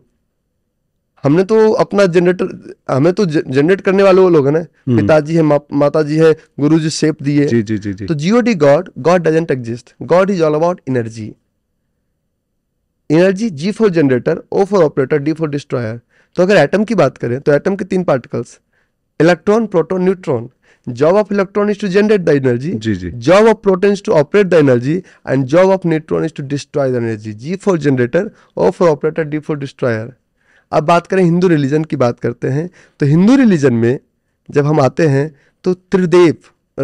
हमने तो अपना जनरेटर हमें तो जनरेट करने वाले वो लोग है ना हम्म। पिताजी है मा, माता जी है गुरु जी सेप दिए जी जी जी जी तो G O D God God doesn't exist God is all about energy energy G for generator O for operator D for destroyer तो अगर एटम की बात करें तो एटम के तीन particles electron proton neutron job of electron is to generate the energy job of proton to operate the energy and job of neutron is to destroy the energy G for generator O for operator D for destroyer अब बात करें Hindu religion की बात करते हैं तो Hindu religion में जब हम आते हैं तो त्रिदेव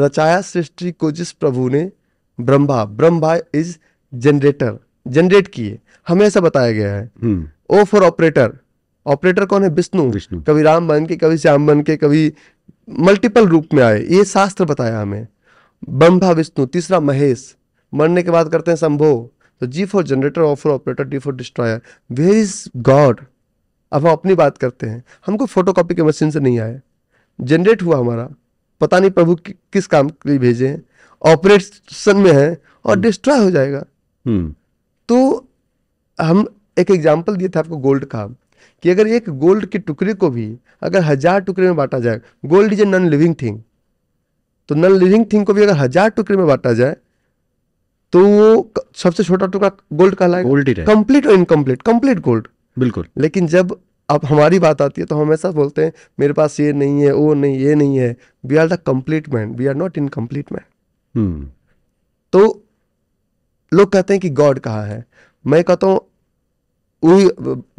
रचाया सृष्टि को जिस प्रभु ने Brahma Brahma is generator generate किए हमेशा बताया गया है ओ फॉर ऑपरेटर ऑपरेटर कौन है विष्णु विष्णु कभी राम बन के कभी श्याम बन के कभी मल्टीपल रूप में आए ये शास्त्र बताया हमें ब्रह्मा विष्णु तीसरा महेश मरने के बाद करते हैं संभो तो G for generator of for operator D for destroyer where is God अब हम अपनी बात करते हैं हमको फोटो कॉपी के मशीन से नहीं आए जनरेट हुआ हमारा पता नहीं प्रभु कि, किस काम के लिए भेजे हैं ऑपरेशन में है और डिस्ट्रॉय हम्म। हो जाएगा हम्म। तो हम एक एग्जाम्पल दिए थे आपको गोल्ड का कि अगर एक गोल्ड के टुकड़े को भी अगर हजार टुकड़े में बांटा जाए gold is a non living thing तो नॉन लिविंग थिंग को भी अगर हजार टुकड़े में बांटा जाए तो वो सबसे छोटा टुकड़ा गोल्ड कहलाएगा गोल्ड कंप्लीट और इनकम्प्लीट कंप्लीट गोल्ड बिल्कुल लेकिन जब अब हमारी बात आती है तो हमेशा बोलते हैं मेरे पास ये नहीं है वो नहीं ये नहीं है we are the complete man we are not incomplete man तो लोग कहते हैं कि गॉड कहाँ है मैं कहता हूं वही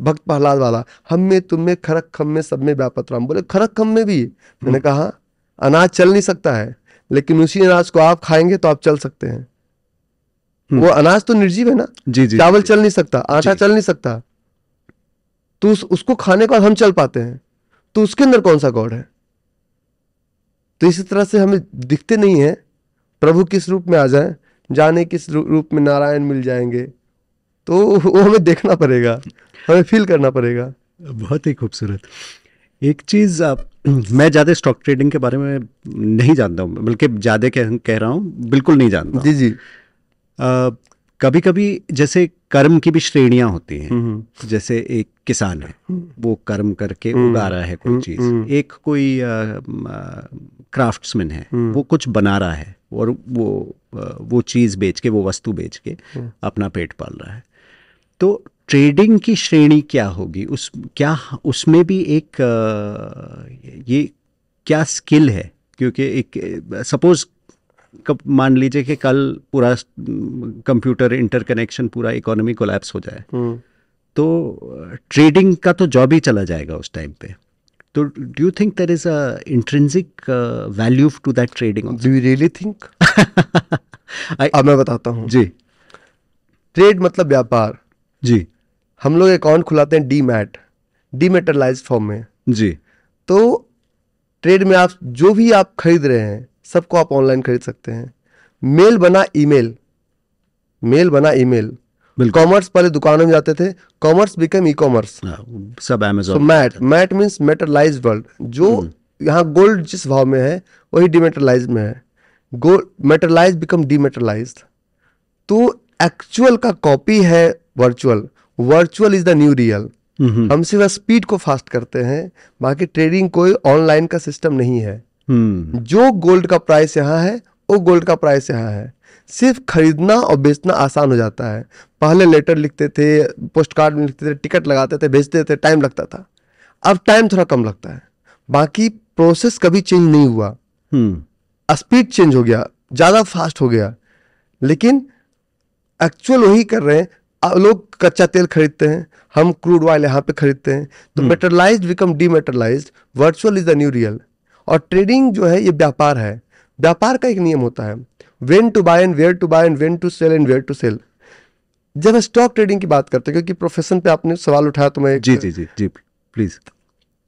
भक्त प्रहलाद वाला हम में तुम में खरक खम में सब में व्यापत राम बोले खरक खम में भी मैंने हम्म। कहा अनाज चल नहीं सकता है लेकिन उसी अनाज को आप खाएंगे तो आप चल सकते हैं हम्म। वो अनाज तो निर्जीव है ना जी जी चावल चल नहीं सकता आटा चल नहीं सकता तो उस, उसको खाने के बाद हम चल पाते हैं तो उसके अंदर कौन सा गॉड है तो इसी तरह से हमें दिखते नहीं है प्रभु किस रूप में आ जाए जाने किस रूप में नारायण मिल जाएंगे तो वो हमें देखना पड़ेगा हमें फील करना पड़ेगा बहुत ही खूबसूरत एक चीज़ आप मैं ज़्यादा स्टॉक ट्रेडिंग के बारे में नहीं जानता हूँ बल्कि ज़्यादा कह, कह रहा हूँ बिल्कुल नहीं जानता जी जी आ, कभी कभी जैसे कर्म की भी श्रेणियाँ होती हैं हम्म, हम्म। जैसे एक किसान है हम्म। वो कर्म करके उगा रहा है कोई चीज़ एक कोई क्राफ्ट्समैन है वो कुछ बना रहा है और वो वो चीज़ बेच के वो वस्तु बेच के अपना पेट पाल रहा है तो ट्रेडिंग की श्रेणी क्या होगी उस क्या उसमें भी एक ये क्या स्किल है क्योंकि एक सपोज मान लीजिए कि कल पूरा कंप्यूटर इंटरकनेक्शन पूरा इकोनॉमी कोलैप्स हो जाए हम्म। तो ट्रेडिंग का तो जॉब ही चला जाएगा उस टाइम पे तो do you think there is a intrinsic value to that trading do you really think अब मैं बताता हूँ जी ट्रेड मतलब व्यापार जी हम लोग अकाउंट खुलाते हैं डी मैट मेटरलाइज फॉर्म में जी तो ट्रेड में आप जो भी आप खरीद रहे हैं सबको आप ऑनलाइन खरीद सकते हैं मेल बना ईमेल मेल बना ईमेल कॉमर्स पहले दुकानों में जाते थे कॉमर्स बिकम ई कॉमर्स सब Amazon mat mat means materialise world जो हम्म। यहाँ गोल्ड जिस भाव में है वही डिमेटरलाइज में है गोल्ड मेटरलाइज बिकम मेटरलाइज तो एक्चुअल का कॉपी है virtual virtual is the new real हम सिर्फ स्पीड को फास्ट करते हैं बाकी ट्रेडिंग कोई ऑनलाइन का सिस्टम नहीं है हम्म। जो गोल्ड का प्राइस यहाँ है वो गोल्ड का प्राइस यहाँ है सिर्फ खरीदना और बेचना आसान हो जाता है पहले लेटर लिखते थे पोस्ट कार्ड में लिखते थे टिकट लगाते थे भेजते थे टाइम लगता था अब टाइम थोड़ा कम लगता है बाकी प्रोसेस कभी चेंज नहीं हुआ स्पीड हम्म। चेंज हो गया ज़्यादा फास्ट हो गया लेकिन एक्चुअल वही कर रहे हैं लोग कच्चा तेल खरीदते हैं हम क्रूड ऑयल यहाँ पे खरीदते हैं तो materialise become dematerialise virtual is the new real और ट्रेडिंग जो है ये व्यापार है व्यापार का एक नियम होता है when to buy and where to buy and when to sell and where to sell जब स्टॉक ट्रेडिंग की बात करते हैं क्योंकि प्रोफेशन पे आपने सवाल उठाया तो मैं जी जी जी जी प्लीज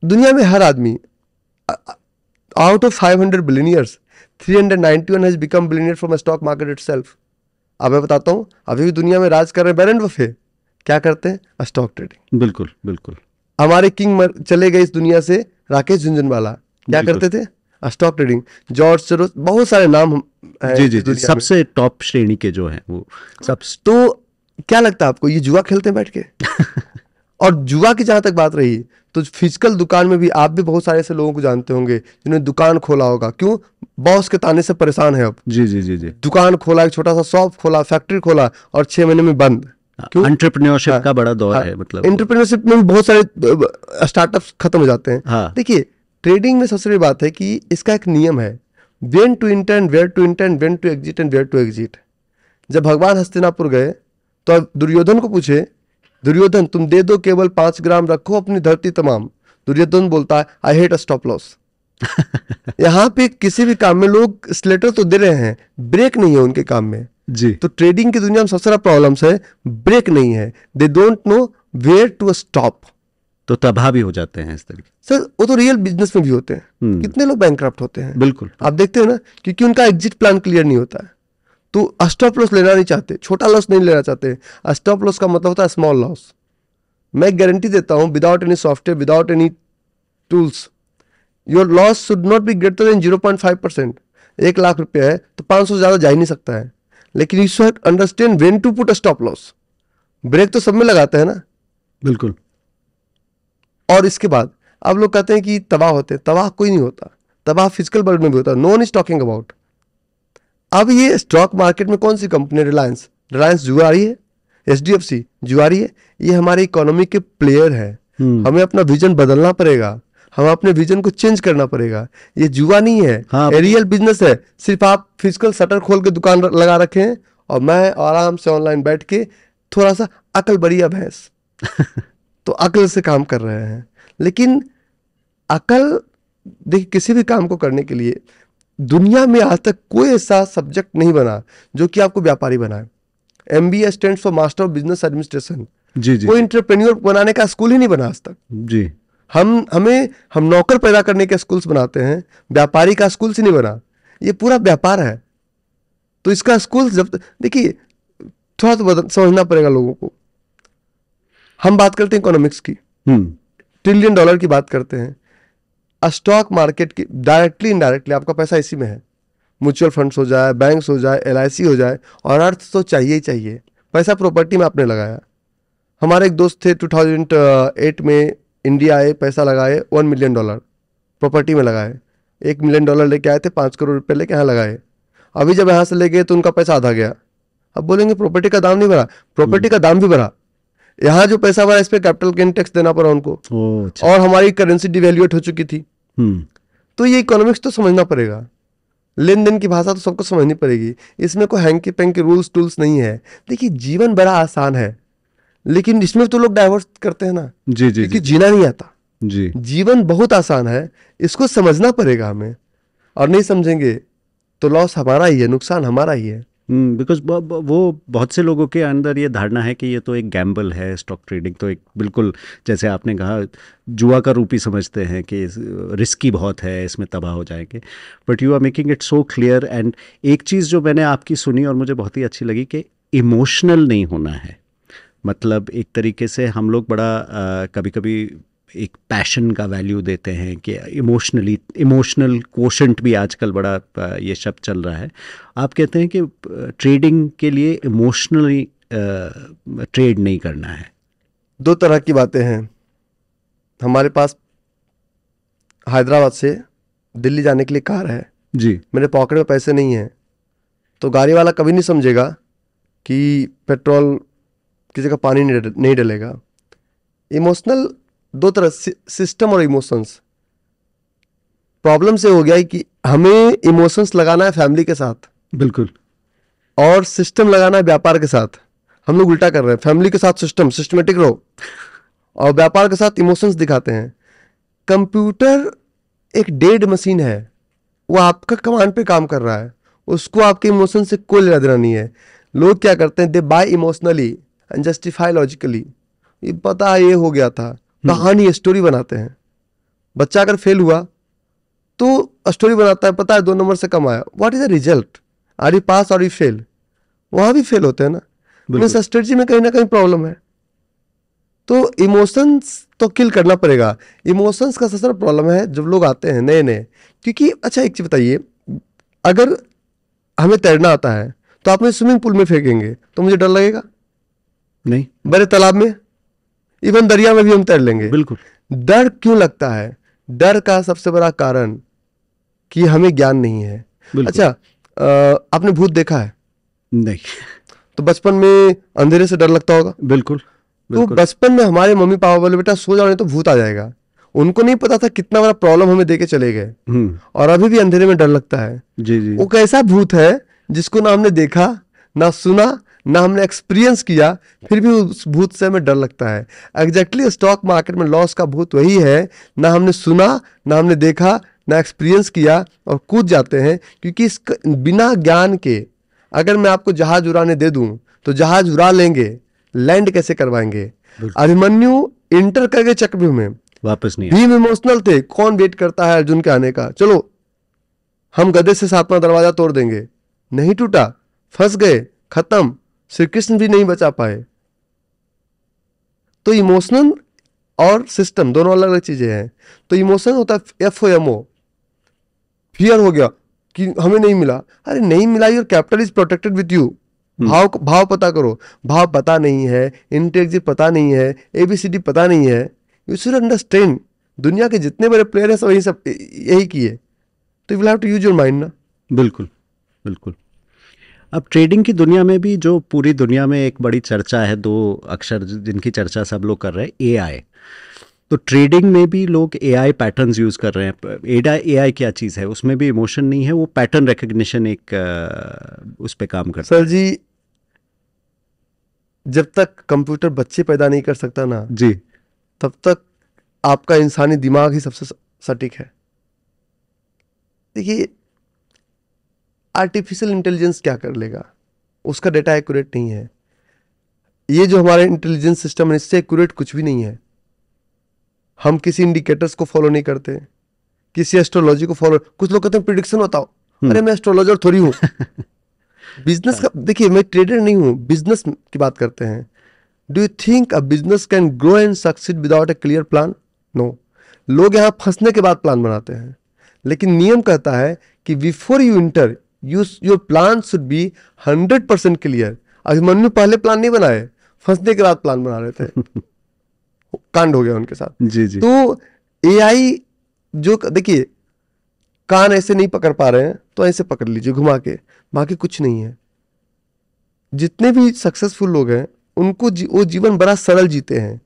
दुनिया में हर आदमी out of five hundred billionaires three hundred ninety one has become billionaire from stock market itself अब मैं बताता हूँ अभी भी दुनिया में राज कर रहे हैं बैरन बफे क्या करते हैं स्टॉक ट्रेडिंग बिल्कुल बिल्कुल हमारे किंग मर, चले गए इस दुनिया से राकेश झुंझुनवाला क्या करते थे स्टॉक ट्रेडिंग जॉर्ज सरोस बहुत सारे नाम जी जी जी सबसे टॉप श्रेणी के जो हैं वो सब तो क्या लगता है आपको ये जुआ खेलते हैं बैठ के और जुआ की जहां तक बात रही तो फिजिकल दुकान में भी आप भी बहुत सारे ऐसे लोगों को जानते होंगे जिन्होंने दुकान खोला होगा क्यों बॉस के ताने से परेशान है अब जी जी जी जी दुकान खोला एक छोटा सा शॉप खोला फैक्ट्री खोला और छह महीने में बंद एंटरप्रेन्योरशिप हाँ, हाँ, का बड़ा दौर हाँ, है मतलब एंटरप्रेन्योरशिप में बहुत सारे स्टार्टअप खत्म हो जाते हैं हाँ, देखिए ट्रेडिंग में सबसे बड़ी बात है कि इसका एक नियम है when to enter and where to enter and when to exit and where to exit जब भगवान हस्तिनापुर गए तो दुर्योधन को पूछे दुर्योधन तुम दे दो केवल पांच ग्राम रखो अपनी धरती तमाम दुर्योधन बोलता है I hate a stop loss यहाँ पे किसी भी काम में लोग स्लेटर तो दे रहे हैं ब्रेक नहीं है उनके काम में जी तो ट्रेडिंग की दुनिया में सबसे बड़ा प्रॉब्लम है ब्रेक नहीं है they don't know where to stop तो तबाह भी हो जाते हैं इस तरीके सर वो तो रियल बिजनेस में भी होते हैं हम्म। कितने लोग बैंक होते हैं बिल्कुल आप देखते हो ना क्योंकि उनका एग्जिट प्लान क्लियर नहीं होता है तो स्टॉप लॉस लेना नहीं चाहते छोटा लॉस नहीं लेना चाहते स्टॉप लॉस का मतलब होता है स्मॉल लॉस मैं गारंटी देता हूँ without any software without any tools your loss should not be greater than zero point five percent एक लाख रुपये है तो पाँच सौ ज़्यादा जा ही नहीं सकता है लेकिन you should understand when to put a stop loss break तो सब में लगाते हैं ना बिल्कुल और इसके बाद आप लोग कहते हैं कि तबाह होते हैं तबाह कोई नहीं होता तबाह फिजिकल वर्ल्ड में भी होता है no one is talking about अब ये स्टॉक मार्केट में कौन सी कंपनी रिलायंस रिलायंस जुआरी है एच डी एफ सी जुआरी है ये हमारे इकोनॉमी के प्लेयर है हम्म। हमें अपना विजन बदलना पड़ेगा हमें अपने विजन को चेंज करना पड़ेगा ये जुआ नहीं है हाँ, रियल बिजनेस है सिर्फ आप फिजिकल शटर खोल के दुकान लगा रखे हैं और मैं आराम से ऑनलाइन बैठ के थोड़ा सा अकल बढ़िया भैंस तो अकल से काम कर रहे हैं लेकिन अकल देखिए किसी भी काम को करने के लिए दुनिया में आज तक कोई ऐसा सब्जेक्ट नहीं बना जो कि आपको व्यापारी बनाए M B A stand for master of business administration जी जी कोई इंटरप्रेन्योर बनाने का स्कूल ही नहीं बना आज तक जी हम हमें हम नौकर पैदा करने के स्कूल्स बनाते हैं व्यापारी का स्कूल से नहीं बना ये पूरा व्यापार है तो इसका स्कूल जब देखिए थोड़ा तो समझना पड़ेगा लोगों को हम बात करते हैं इकोनॉमिक्स की ट्रिलियन हम्म। डॉलर की बात करते हैं स्टॉक मार्केट की डायरेक्टली इनडायरेक्टली आपका पैसा इसी में है म्यूचुअल फंड्स हो जाए बैंक्स हो जाए एल हो जाए और अर्थ तो चाहिए ही चाहिए पैसा प्रॉपर्टी में आपने लगाया हमारे एक दोस्त थे 2008 में इंडिया आए पैसा लगाए वन मिलियन डॉलर प्रॉपर्टी में लगाए एक मिलियन डॉलर लेके आए थे पाँच करोड़ रुपये लेके यहाँ लगाए अभी जब यहाँ से ले गए तो उनका पैसा आधा गया अब बोलेंगे प्रॉपर्टी का दाम नहीं बढ़ा प्रॉपर्टी का दाम भी बढ़ा यहाँ जो पैसा हुआ इस पर कैपिटल गेन टैक्स देना पड़ा उनको अच्छा। और हमारी करेंसी डिवेल्यूएट हो चुकी थी हम्म। तो ये इकोनॉमिक्स तो समझना पड़ेगा लेन देन की भाषा तो सबको समझनी पड़ेगी इसमें कोई हैंकी के रूल्स टूल्स नहीं है देखिए जीवन बड़ा आसान है लेकिन इसमें तो लोग डाइवर्स करते हैं ना जी जी क्योंकि जीना नहीं आता जी जीवन बहुत आसान है इसको समझना पड़ेगा हमें और नहीं समझेंगे तो लॉस हमारा ही है नुकसान हमारा ही है हम्म, बिकॉज वो बहुत से लोगों के अंदर ये धारणा है कि ये तो एक गैम्बल है स्टॉक ट्रेडिंग तो एक बिल्कुल जैसे आपने कहा जुआ का रूप ही समझते हैं कि रिस्की बहुत है इसमें तबाह हो जाएंगे but you are making it so clear and एक चीज़ जो मैंने आपकी सुनी और मुझे बहुत ही अच्छी लगी कि इमोशनल नहीं होना है मतलब एक तरीके से हम लोग बड़ा कभी कभी एक पैशन का वैल्यू देते हैं कि इमोशनली इमोशनल कोशंट भी आजकल बड़ा ये शब्द चल रहा है आप कहते हैं कि ट्रेडिंग के लिए इमोशनली ट्रेड नहीं करना है दो तरह की बातें हैं हमारे पास हैदराबाद से दिल्ली जाने के लिए कार है जी मेरे पॉकेट में पैसे नहीं हैं तो गाड़ी वाला कभी नहीं समझेगा कि पेट्रोल किसी का पानी नहीं डलेगा इमोशनल दो तरह सिस्टम और इमोशंस प्रॉब्लम से हो गया है कि हमें इमोशंस लगाना है फैमिली के साथ बिल्कुल और सिस्टम लगाना है व्यापार के साथ हम लोग उल्टा कर रहे हैं फैमिली के साथ सिस्टम सिस्टमेटिक रहो और व्यापार के साथ इमोशंस दिखाते हैं कंप्यूटर एक डेड मशीन है वो आपका कमांड पे काम कर रहा है उसको आपके इमोशन से कोई लेना देना नहीं है लोग क्या करते हैं they buy emotionally and justify logically ये पता ये हो गया था हम्म। कहानी स्टोरी बनाते हैं बच्चा अगर फेल हुआ तो स्टोरी बनाता है पता है दो नंबर से कम आया what is the result are you pass और यू फेल वहाँ भी फेल होते हैं ना मीन्स स्ट्रेटजी में कहीं ना कहीं प्रॉब्लम है तो इमोशंस तो किल करना पड़ेगा इमोशंस का सर प्रॉब्लम है जब लोग आते हैं नए नए क्योंकि अच्छा एक चीज़ बताइए अगर हमें तैरना आता है तो आप मुझे स्विमिंग पूल में फेंकेंगे तो मुझे डर लगेगा नहीं बड़े तालाब में इवन दरिया में भी हम तैर लेंगे बिल्कुल डर क्यों लगता है डर का सबसे बड़ा कारण कि हमें ज्ञान नहीं है अच्छा आ, आपने भूत देखा है नहीं तो बचपन में अंधेरे से डर लगता होगा बिल्कुल तो बचपन में हमारे मम्मी पापा बोले बेटा सो जाओ नहीं तो भूत आ जाएगा उनको नहीं पता था कितना बड़ा प्रॉब्लम हमें देके चले गए हम्म। और अभी भी अंधेरे में डर लगता है जी जी वो कैसा भूत है जिसको ना हमने देखा ना सुना ना हमने एक्सपीरियंस किया फिर भी उस भूत से हमें डर लगता है एग्जैक्टली स्टॉक मार्केट में लॉस का भूत वही है ना हमने सुना ना हमने देखा ना एक्सपीरियंस किया और कूद जाते हैं क्योंकि इस बिना ज्ञान के अगर मैं आपको जहाज उड़ाने दे दूँ तो जहाज उड़ा लेंगे लैंड कैसे करवाएंगे अभिमन्यु इंटर कर गए चक्रव्यू में वापस नहीं भीम इमोशनल थे कौन वेट करता है अर्जुन के आने का चलो हम गधे से सातवां दरवाजा तोड़ देंगे नहीं टूटा फंस गए खत्म श्री कृष्ण भी नहीं बचा पाए तो इमोशनल और सिस्टम दोनों अलग अलग चीजें हैं तो इमोशन होता है F O M O fear हो गया कि हमें नहीं मिला अरे नहीं मिला your capital is protected with you भाव भाव पता करो भाव पता नहीं है इंटेलिजेंस पता नहीं है एबीसीडी पता नहीं है यू शुड अंडरस्टैंड दुनिया के जितने बड़े प्लेयर हैं सब यही सब यही किए तो you have to use your mind ना बिल्कुल बिल्कुल अब ट्रेडिंग की दुनिया में भी जो पूरी दुनिया में एक बड़ी चर्चा है दो अक्षर जिनकी चर्चा सब लोग कर रहे हैं ए आई तो ट्रेडिंग में भी लोग ए आई पैटर्न यूज़ कर रहे हैं एडा ए आई क्या चीज़ है उसमें भी इमोशन नहीं है वो पैटर्न रिकग्निशन एक उस पर काम कर सर जी जब तक कंप्यूटर बच्चे पैदा नहीं कर सकता ना जी तब तक आपका इंसानी दिमाग ही सबसे सटीक है देखिए आर्टिफिशियल इंटेलिजेंस क्या कर लेगा उसका डेटा एक्यूरेट नहीं है ये जो हमारे इंटेलिजेंस सिस्टम है इससे एक्यूरेट कुछ भी नहीं है हम किसी इंडिकेटर्स को फॉलो नहीं करते किसी एस्ट्रोलॉजी को फॉलो कुछ लोग कहते हैं प्रिडिक्शन बताओ हम्म। अरे मैं एस्ट्रोलॉजर थोड़ी हूँ बिजनेस का हाँ। देखिए मैं ट्रेडर नहीं हूँ बिजनेस की बात करते हैं do you think a business can grow and success without a clear plan no लोग यहाँ फंसने के बाद प्लान बनाते हैं लेकिन नियम कहता है कि before you enter you your plan should be hundred percent clear Abhimanyu पहले प्लान नहीं बनाए फंसने के बाद प्लान बना रहे थे कांड हो गया उनके साथ जी जी तो ए जो देखिए कान ऐसे नहीं पकड़ पा रहे हैं तो ऐसे पकड़ लीजिए घुमा के बाकी कुछ नहीं है जितने भी सक्सेसफुल लोग हैं उनको जी, वो जीवन बड़ा सरल जीते हैं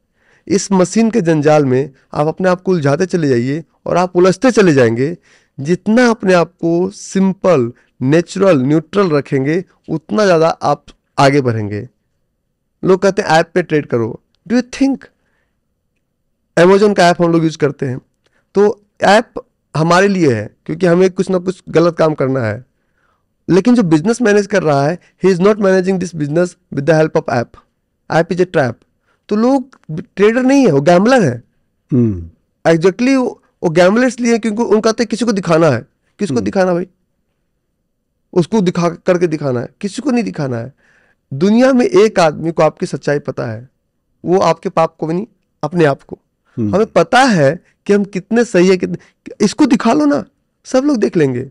इस मशीन के जंजाल में आप अपने आप को उलझाते चले जाइए और आप उलझते चले जाएंगे जितना अपने आप को सिंपल नेचुरल न्यूट्रल रखेंगे उतना ज़्यादा आप आगे बढ़ेंगे लोग कहते हैं ऐप पे ट्रेड करो डू यू थिंक अमेजोन का ऐप हम लोग यूज करते हैं तो ऐप हमारे लिए है क्योंकि हमें कुछ ना कुछ गलत काम करना है लेकिन जो बिजनेस मैनेज कर रहा है he is not managing this business with the help of app app is a trap तो लोग ट्रेडर नहीं है वो गैमलर है एग्जैक्टली hmm. exactly वो गैम्बल इसलिए क्योंकि उनका तो किसी को दिखाना है किसको हम्म। दिखाना भाई उसको दिखा करके दिखाना है किसी को नहीं दिखाना है दुनिया में एक आदमी को आपकी सच्चाई पता है वो आपके पाप को भी नहीं अपने आप को हम्म। हमें पता है कि हम कितने सही है कितने इसको दिखा लो ना सब लोग देख लेंगे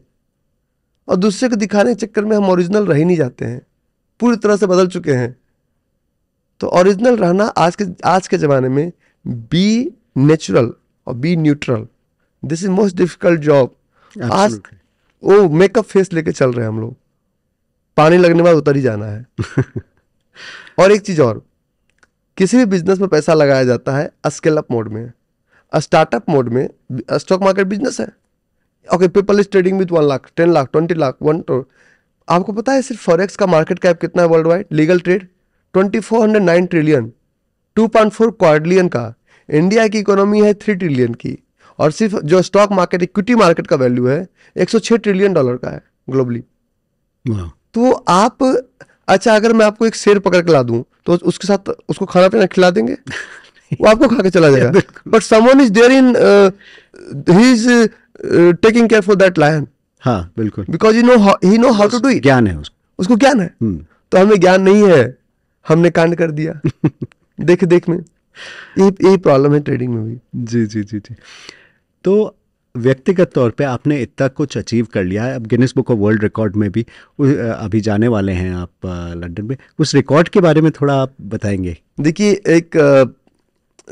और दूसरे को दिखाने के चक्कर में हम ओरिजिनल रह ही नहीं जाते हैं पूरी तरह से बदल चुके हैं तो ओरिजिनल रहना आज के आज के ज़माने में बी नेचुरल और be neutral this is most difficult job आज वो मेकअप फेस लेके चल रहे हैं हम लोग पानी लगने बाद उतर ही जाना है और एक चीज़ और किसी भी बिजनेस में पैसा लगाया जाता है स्केल अप मोड में स्टार्टअप मोड में स्टॉक मार्केट बिजनेस है okay people is trading with one lakh ten lakh twenty lakh one आपको पता है सिर्फ फॉरेक्स का मार्केट कैप कितना है world wide legal trade twenty four hundred nine trillion two point four quadrillion का इंडिया की इकोनॉमी है थ्री ट्रिलियन की और सिर्फ जो स्टॉक मार्केट इक्विटी मार्केट का वैल्यू है 106 ट्रिलियन डॉलर का है ग्लोबली तो आप अच्छा अगर मैं आपको एक शेर पकड़ के ला दूं तो उसके साथ उसको खाना पीना खिला देंगे वो आपको खा के चला जाएगा but someone is there in he is taking care for that lion हाँ बिल्कुल because you know he know how to do it ज्ञान है उसको उसको ज्ञान है हम्म। तो हमें ज्ञान नहीं है हमने कांड कर दिया देख देख में यही यही प्रॉब्लम है ट्रेडिंग में भी जी जी जी जी तो व्यक्तिगत तौर पे आपने इतना कुछ अचीव कर लिया है अब Guinness book of world record में भी अभी जाने वाले हैं आप लंदन में उस रिकॉर्ड के बारे में थोड़ा आप बताएंगे देखिए एक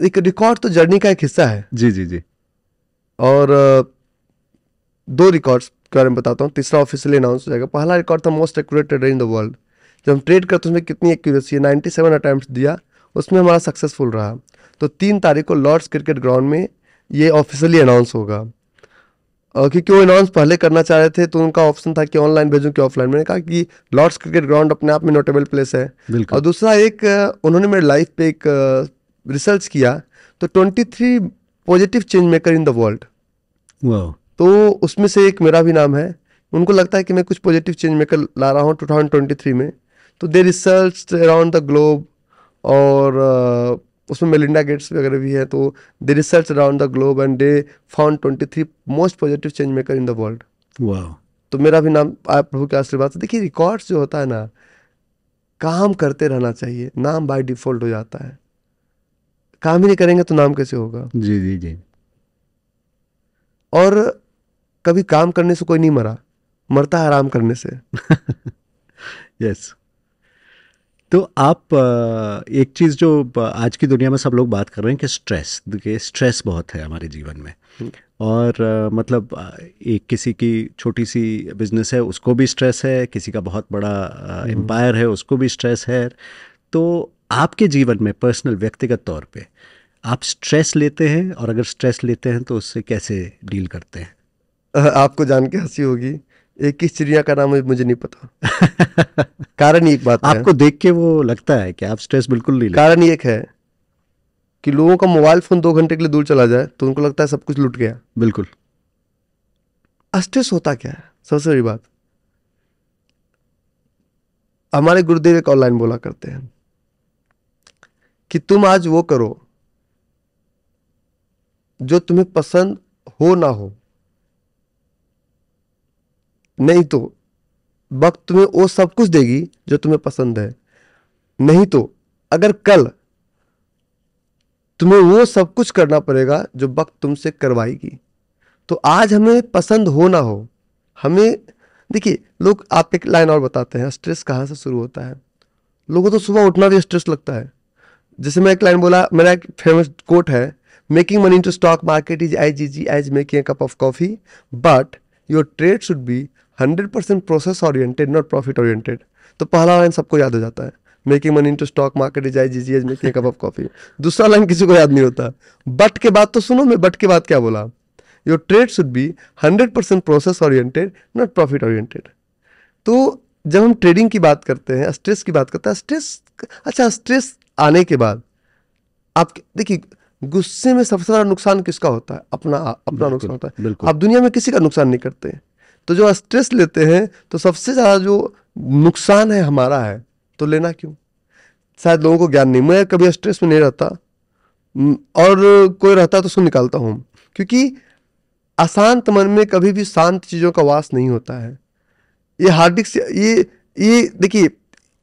एक रिकॉर्ड तो जर्नी का एक हिस्सा है जी जी जी और दो रिकॉर्ड्स के बारे में बताता हूँ तीसरा ऑफिशियली अनाउंस हो जाएगा पहला रिकॉर्ड था most accurate trader in the world जब हम ट्रेड करते उसमें कितनी एक्यूरेसी नाइन्टी सेवन अटैम्प्ट दिया उसमें हमारा सक्सेसफुल रहा तो तीन तारीख को लॉर्ड्स क्रिकेट ग्राउंड में ये ऑफिशियली अनाउंस होगा कि क्यों अनाउंस पहले करना चाह रहे थे तो उनका ऑप्शन था कि ऑनलाइन भेजूं कि ऑफलाइन मैंने कहा कि लॉर्ड्स क्रिकेट ग्राउंड अपने आप में नोटेबल प्लेस है और दूसरा एक उन्होंने मेरे लाइफ पे एक रिसर्च किया तो twenty three positive change maker in the world तो उसमें से एक मेरा भी नाम है उनको लगता है कि मैं कुछ पॉजिटिव चेंज मेकर ला रहा हूँ टू थाउजेंड ट्वेंटी थ्री में तो they research around the globe और उसमें मेलिंडा गेट्स वगैरह भी हैं तो they research around the globe and they found twenty three most positive change maker in the world तो मेरा भी नाम आया प्रभु के आशीर्वाद से देखिए रिकॉर्ड्स जो होता है ना काम करते रहना चाहिए नाम बाय डिफॉल्ट हो जाता है काम ही नहीं करेंगे तो नाम कैसे होगा जी जी जी और कभी काम करने से कोई नहीं मरा मरता आराम करने से यस yes. तो आप एक चीज़ जो आज की दुनिया में सब लोग बात कर रहे हैं कि स्ट्रेस देखिए स्ट्रेस बहुत है हमारे जीवन में हम्म। और मतलब एक किसी की छोटी सी बिजनेस है उसको भी स्ट्रेस है किसी का बहुत बड़ा एम्पायर हम्म। है उसको भी स्ट्रेस है तो आपके जीवन में पर्सनल व्यक्तिगत तौर पे आप स्ट्रेस लेते हैं और अगर स्ट्रेस लेते हैं तो उससे कैसे डील करते हैं आपको जान के हंसी होगी एक ही चिड़िया का नाम मुझे नहीं पता कारण एक बात आपको देख के वो लगता है कि आप स्ट्रेस बिल्कुल नहीं कारण एक है कि लोगों का मोबाइल फोन दो घंटे के लिए दूर चला जाए तो उनको लगता है सब कुछ लुट गया बिल्कुल स्ट्रेस होता क्या है सबसे बड़ी बात हमारे गुरुदेव एक ऑनलाइन बोला करते हैं कि तुम आज वो करो जो तुम्हें पसंद हो ना हो नहीं तो वक्त तुम्हें वो सब कुछ देगी जो तुम्हें पसंद है नहीं तो अगर कल तुम्हें वो सब कुछ करना पड़ेगा जो वक्त तुमसे करवाएगी तो आज हमें पसंद हो ना हो हमें देखिए लोग आप एक लाइन और बताते हैं स्ट्रेस कहाँ से शुरू होता है लोगों को तो सुबह उठना भी स्ट्रेस लगता है जैसे मैं एक लाइन बोला मेरा एक फेमस कोट है making money to stock market is easy जी as making cup of coffee but your trade should be hundred percent process oriented not profit oriented तो पहला लाइन सबको याद हो जाता है making money into stock market is easy making cup of coffee दूसरा line किसी को याद नहीं होता बट के बाद तो सुनो मैं बट के बाद क्या बोला your trade should be hundred percent process oriented not profit oriented तो जब हम ट्रेडिंग की बात करते हैं स्ट्रेस की बात करते हैं स्ट्रेस अच्छा स्ट्रेस आने के बाद आप देखिए गुस्से में सबसे ज़्यादा नुकसान किसका होता है अपना अपना नुकसान होता है आप दुनिया में किसी का नुकसान नहीं करते हैं तो जो स्ट्रेस लेते हैं तो सबसे ज़्यादा जो नुकसान है हमारा है तो लेना क्यों शायद लोगों को ज्ञान नहीं मैं कभी स्ट्रेस में नहीं रहता और कोई रहता तो उसको निकालता हूँ क्योंकि अशांत मन में कभी भी शांत चीज़ों का वास नहीं होता है ये हार्दिक से ये ये देखिए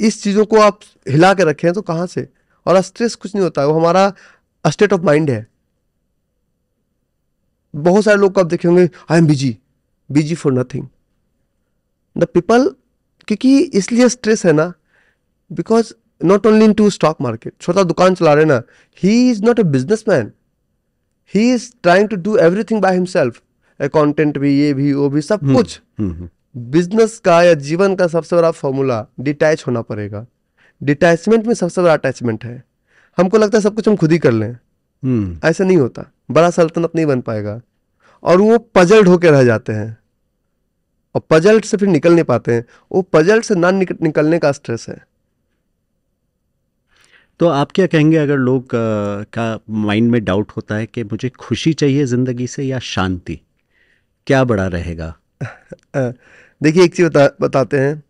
इस चीज़ों को आप हिला के रखें तो कहाँ से और स्ट्रेस कुछ नहीं होता है वो हमारा स्टेट ऑफ माइंड है बहुत सारे लोग को आप देखे होंगे I am busy busy for nothing the people क्योंकि इसलिए स्ट्रेस है ना because not only in to stock market छोटा दुकान चला रहे ना he is not a business man he is trying to do everything by himself accountant भी ये भी वो भी सब hmm. कुछ बिजनेस हम्म, हम्म। का या जीवन का सबसे बड़ा फॉर्मूला डिटैच होना पड़ेगा डिटैचमेंट में सबसे बड़ा अटैचमेंट है हमको लगता है सब कुछ हम खुद ही कर लें ऐसा नहीं होता बड़ा सल्तनत नहीं बन पाएगा और वो पजल्ड होकर रह जाते हैं और पजल्ट से फिर निकल नहीं पाते हैं वो पजल्ट से ना निक, निकलने का स्ट्रेस है तो आप क्या कहेंगे अगर लोग का माइंड में डाउट होता है कि मुझे खुशी चाहिए ज़िंदगी से या शांति क्या बड़ा रहेगा देखिए एक चीज़ बता बताते हैं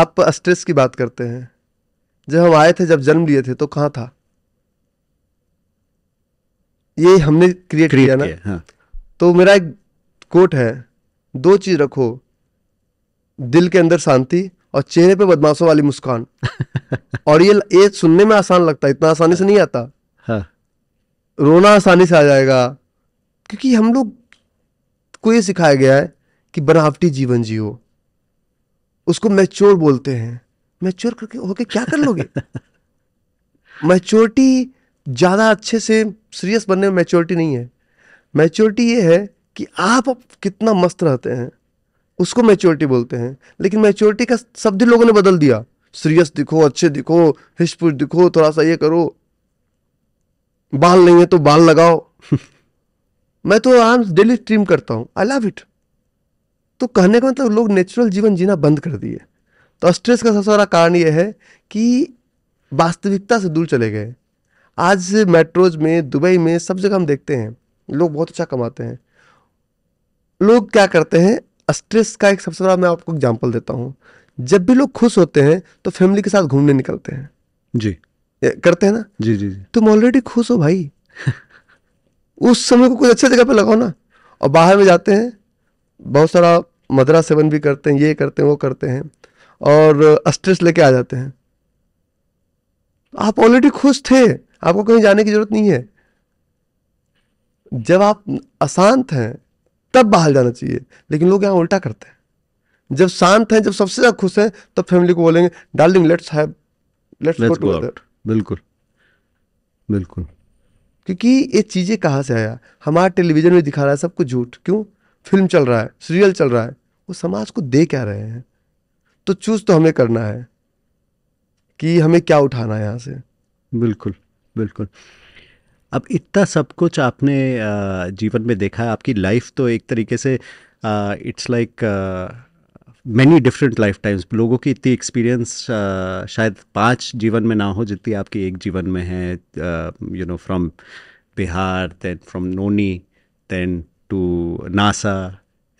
आप स्ट्रेस की बात करते हैं जब हम आए थे जब जन्म लिए थे तो कहाँ था ये हमने क्रिएट, क्रिएट किया ना किया, हाँ। तो मेरा एक कोट है दो चीज रखो दिल के अंदर शांति और चेहरे पे बदमाशों वाली मुस्कान और ये ये सुनने में आसान लगता है इतना आसानी से नहीं आता हाँ। रोना आसानी से आ जाएगा क्योंकि हम लोग को ये सिखाया गया है कि बनावटी जीवन जियो उसको मैच्योर बोलते हैं मैच्योर करके होके क्या कर लोगे मैच्योरिटी ज़्यादा अच्छे से सीरियस बनने में मैच्योरिटी नहीं है मैच्योरिटी ये है कि आप कितना मस्त रहते हैं उसको मैच्योरिटी बोलते हैं लेकिन मैच्योरिटी का शब्द लोगों ने बदल दिया सीरियस दिखो अच्छे दिखो हिचपुच दिखो थोड़ा सा ये करो बाल नहीं है तो बाल लगाओ मैं तो आराम डेली स्ट्रीम करता हूँ आई लव इट तो कहने का मतलब लोग नेचुरल जीवन जीना बंद कर दिए तो स्ट्रेस का सबसे बड़ा कारण यह है कि वास्तविकता से दूर चले गए आज मेट्रोज में दुबई में सब जगह हम देखते हैं लोग बहुत अच्छा कमाते हैं लोग क्या करते हैं स्ट्रेस का एक सबसे बड़ा मैं आपको एग्जाम्पल देता हूँ जब भी लोग खुश होते हैं तो फैमिली के साथ घूमने निकलते हैं जी करते हैं ना जी जी जी तुम ऑलरेडी खुश हो भाई उस समय को कुछ अच्छे जगह पे लगाओ ना और बाहर में जाते हैं बहुत सारा मदरा सेवन भी करते हैं ये करते हैं वो करते हैं और स्ट्रेस लेके आ जाते हैं आप ऑलरेडी खुश थे आपको कहीं जाने की जरूरत नहीं है जब आप अशांत हैं तब बाहर जाना चाहिए लेकिन लोग यहाँ उल्टा करते हैं जब शांत हैं जब सबसे ज़्यादा खुश हैं तब फैमिली को बोलेंगे darling let's have let's go to बिल्कुल बिल्कुल क्योंकि ये चीज़ें कहाँ से आया हमारा टेलीविज़न में दिखा रहा है सब कुछ झूठ क्यों फिल्म चल रहा है सीरियल चल रहा है वो समाज को दे क्या रहे हैं तो चूज तो हमें करना है कि हमें क्या उठाना है यहाँ से बिल्कुल बिल्कुल अब इतना सब कुछ आपने जीवन में देखा है आपकी लाइफ तो एक तरीके से it's like many different life times लोगों की इतनी एक्सपीरियंस शायद पांच जीवन में ना हो जितनी आपकी एक जीवन में है you know from Bihar then from Noni then to NASA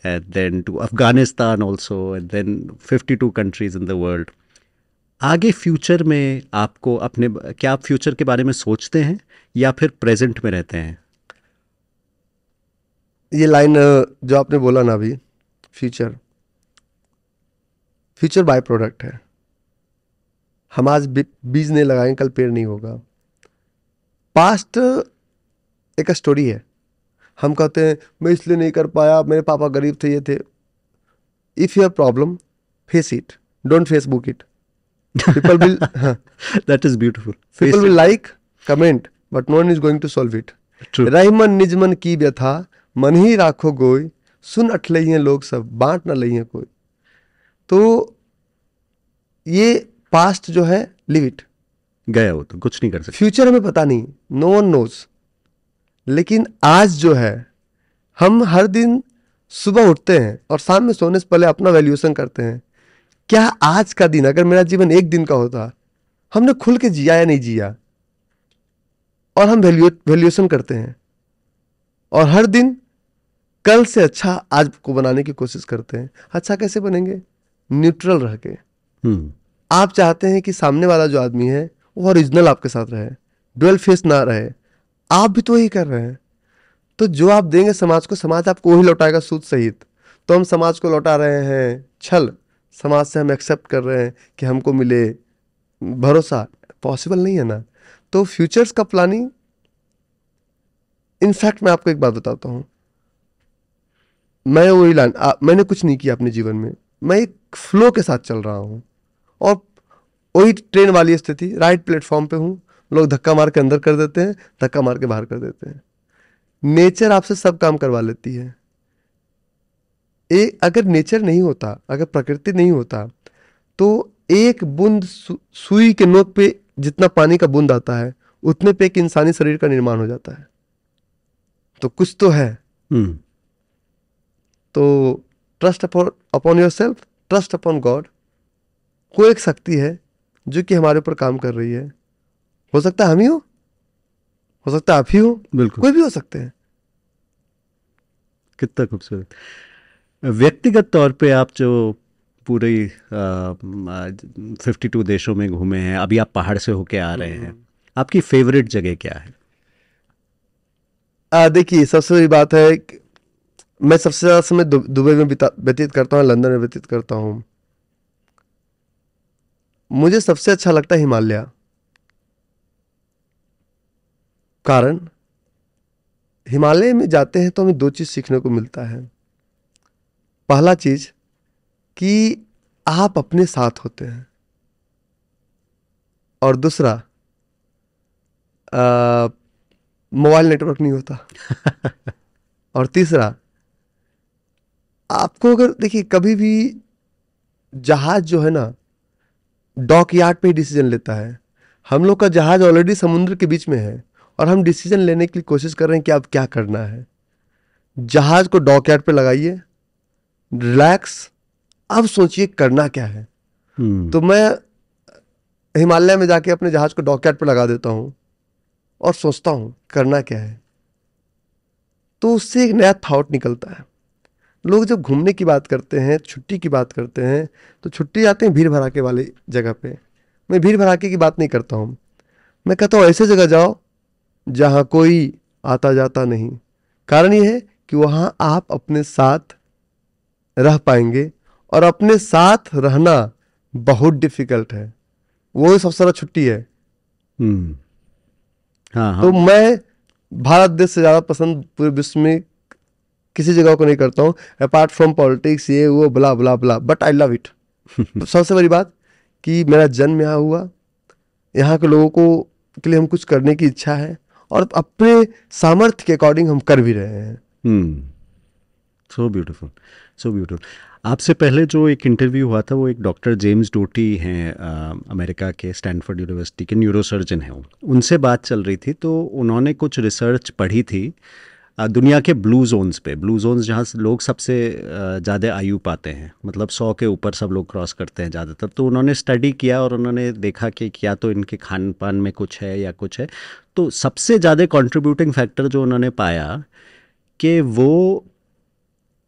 and then to Afghanistan also and then fifty two countries in the world आगे फ्यूचर में आपको अपने क्या आप फ्यूचर के बारे में सोचते हैं या फिर प्रेजेंट में रहते हैं ये लाइन जो आपने बोला ना अभी फ्यूचर फ्यूचर बाय प्रोडक्ट है हम आज बीज नहीं लगाएंगे कल पेड़ नहीं होगा पास्ट एक स्टोरी है हम कहते हैं मैं इसलिए नहीं कर पाया मेरे पापा गरीब थे ये थे if you have problem face it don't Facebook it people will huh. that is beautiful people will like comment but no one is going to solve it True. Rahiman निजमन की व्यथा मन ही राखो गोई सुन अट लही हैं लोग सब बांट ना लही हैं कोई तो ये पास्ट जो है लिव इट गया वो तो कुछ नहीं कर सकते फ्यूचर हमें पता नहीं नो वन नोज लेकिन आज जो है हम हर दिन सुबह उठते हैं और शाम में सोने से पहले अपना वैल्यूएशन करते हैं क्या आज का दिन अगर मेरा जीवन एक दिन का होता हमने खुल के जिया या नहीं जिया और हम वैल्यू वैल्यूएशन करते हैं और हर दिन कल से अच्छा आज को बनाने की कोशिश करते हैं अच्छा कैसे बनेंगे न्यूट्रल रह के हम्म। आप चाहते हैं कि सामने वाला जो आदमी है वो ओरिजिनल आपके साथ रहे डुअल फेस ना रहे आप भी तो वही कर रहे हैं तो जो आप देंगे समाज को समाज आपको वही लौटाएगा सूद सहित तो हम समाज को लौटा रहे हैं छल समाज से हम एक्सेप्ट कर रहे हैं कि हमको मिले भरोसा पॉसिबल नहीं है ना तो फ्यूचर्स का प्लानिंग इनफैक्ट मैं आपको एक बात बताता हूँ मैं वही लाइन मैंने कुछ नहीं किया अपने जीवन में मैं एक फ्लो के साथ चल रहा हूँ और वही ट्रेन वाली स्थिति राइट प्लेटफॉर्म पे हूँ लोग धक्का मार के अंदर कर देते हैं धक्का मार के बाहर कर देते हैं नेचर आपसे सब काम करवा लेती है एक अगर नेचर नहीं होता अगर प्रकृति नहीं होता तो एक बूंद सुई के नोक पे जितना पानी का बूंद आता है उतने पे एक इंसानी शरीर का निर्माण हो जाता है तो कुछ तो है हम्म। तो trust upon upon yourself trust upon God कोई एक शक्ति है जो कि हमारे ऊपर काम कर रही है हो सकता है हम ही हो हो सकता है आप ही हो बिल्कुल कोई भी हो सकते हैं कितना खूबसूरत व्यक्तिगत तौर पे आप जो पूरे फिफ्टी टू देशों में घूमे हैं अभी आप पहाड़ से होके आ रहे हैं हम्म। आपकी फेवरेट जगह क्या है देखिए सबसे बड़ी बात है मैं सबसे ज़्यादा समय दुबई में व्यतीत करता हूँ लंदन में व्यतीत करता हूँ मुझे सबसे अच्छा लगता है हिमालय कारण हिमालय में जाते हैं तो हमें दो चीज़ सीखने को मिलता है पहला चीज कि आप अपने साथ होते हैं और दूसरा मोबाइल नेटवर्क नहीं होता और तीसरा आपको अगर देखिए कभी भी जहाज जो है ना डॉक यार्ड पर ही डिसीजन लेता है हम लोग का जहाज ऑलरेडी समुद्र के बीच में है और हम डिसीजन लेने के लिए कोशिश कर रहे हैं कि अब क्या करना है जहाज को डॉक यार्ड पर लगाइए रिलैक्स अब सोचिए करना क्या है हम्म। तो मैं हिमालय में जाके अपने जहाज को डॉकैट पर लगा देता हूँ और सोचता हूँ करना क्या है तो उससे एक नया थाट निकलता है लोग जब घूमने की बात करते हैं छुट्टी की बात करते हैं तो छुट्टी आते हैं भीड़ भड़ाके वाली जगह पे मैं भीड़ भड़ाके की बात नहीं करता हूँ मैं कहता हूँ ऐसे जगह जाओ जहाँ कोई आता जाता नहीं कारण यह है कि वहाँ आप अपने साथ रह पाएंगे और अपने साथ रहना बहुत डिफिकल्ट है वो सबसे ज्यादा छुट्टी है हम्म। हाँ, हाँ। तो मैं भारत देश से ज़्यादा पसंद पूरे विश्व में किसी जगह को नहीं करता हूँ अपार्ट फ्रॉम पॉलिटिक्स ये वो बला बला बला बट आई लव इट सबसे बड़ी बात कि मेरा जन्म यहाँ हुआ यहाँ के लोगों को के लिए हम कुछ करने की इच्छा है और अपने सामर्थ्य के अकॉर्डिंग हम कर भी रहे हैं सो हम्म। ब्यूटिफुल सो ब्यूटिफुल आपसे पहले जो एक इंटरव्यू हुआ था वो एक डॉक्टर जेम्स डोटी हैं अमेरिका के स्टैनफोर्ड यूनिवर्सिटी के न्यूरोसर्जन हैं वो उनसे बात चल रही थी तो उन्होंने कुछ रिसर्च पढ़ी थी दुनिया के ब्लू जोन्स पे ब्लू जोन्स जहाँ लोग सबसे ज़्यादा आयु पाते हैं मतलब सौ के ऊपर सब लोग क्रॉस करते हैं ज़्यादातर तो उन्होंने स्टडी किया और उन्होंने देखा कि क्या तो इनके खान पान में कुछ है या कुछ है तो सबसे ज़्यादा कंट्रीब्यूटिंग फैक्टर जो उन्होंने पाया कि वो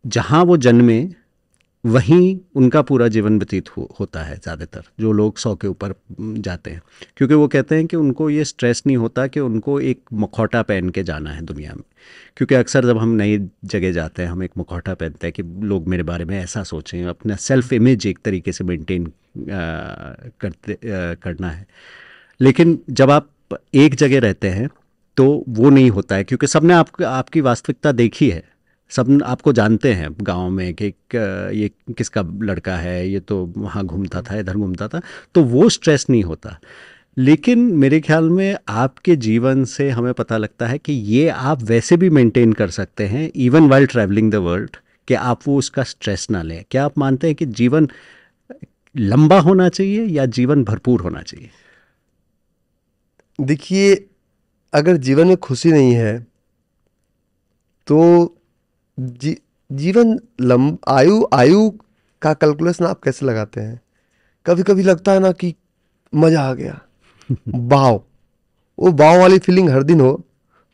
जहाँ वो जन्मे वहीं उनका पूरा जीवन व्यतीत हो, होता है ज़्यादातर जो लोग सौ के ऊपर जाते हैं क्योंकि वो कहते हैं कि उनको ये स्ट्रेस नहीं होता कि उनको एक मखौटा पहन के जाना है दुनिया में क्योंकि अक्सर जब हम नई जगह जाते हैं हम एक मखौटा पहनते हैं कि लोग मेरे बारे में ऐसा सोचें अपना सेल्फ इमेज एक तरीके से मेनटेन करते आ, करना है लेकिन जब आप एक जगह रहते हैं तो वो नहीं होता है क्योंकि सबने आप, आपकी वास्तविकता देखी है सब आपको जानते हैं गांव में कि ये किसका लड़का है ये तो वहाँ घूमता था इधर घूमता था तो वो स्ट्रेस नहीं होता लेकिन मेरे ख्याल में आपके जीवन से हमें पता लगता है कि ये आप वैसे भी मेंटेन कर सकते हैं even while travelling the world कि आप वो उसका स्ट्रेस ना लें क्या आप मानते हैं कि जीवन लंबा होना चाहिए या जीवन भरपूर होना चाहिए देखिए अगर जीवन में खुशी नहीं है तो जी जीवन लंब आयु आयु का कैलकुलेशन आप कैसे लगाते हैं कभी कभी लगता है ना कि मज़ा आ गया बाव वो बाव वाली फीलिंग हर दिन हो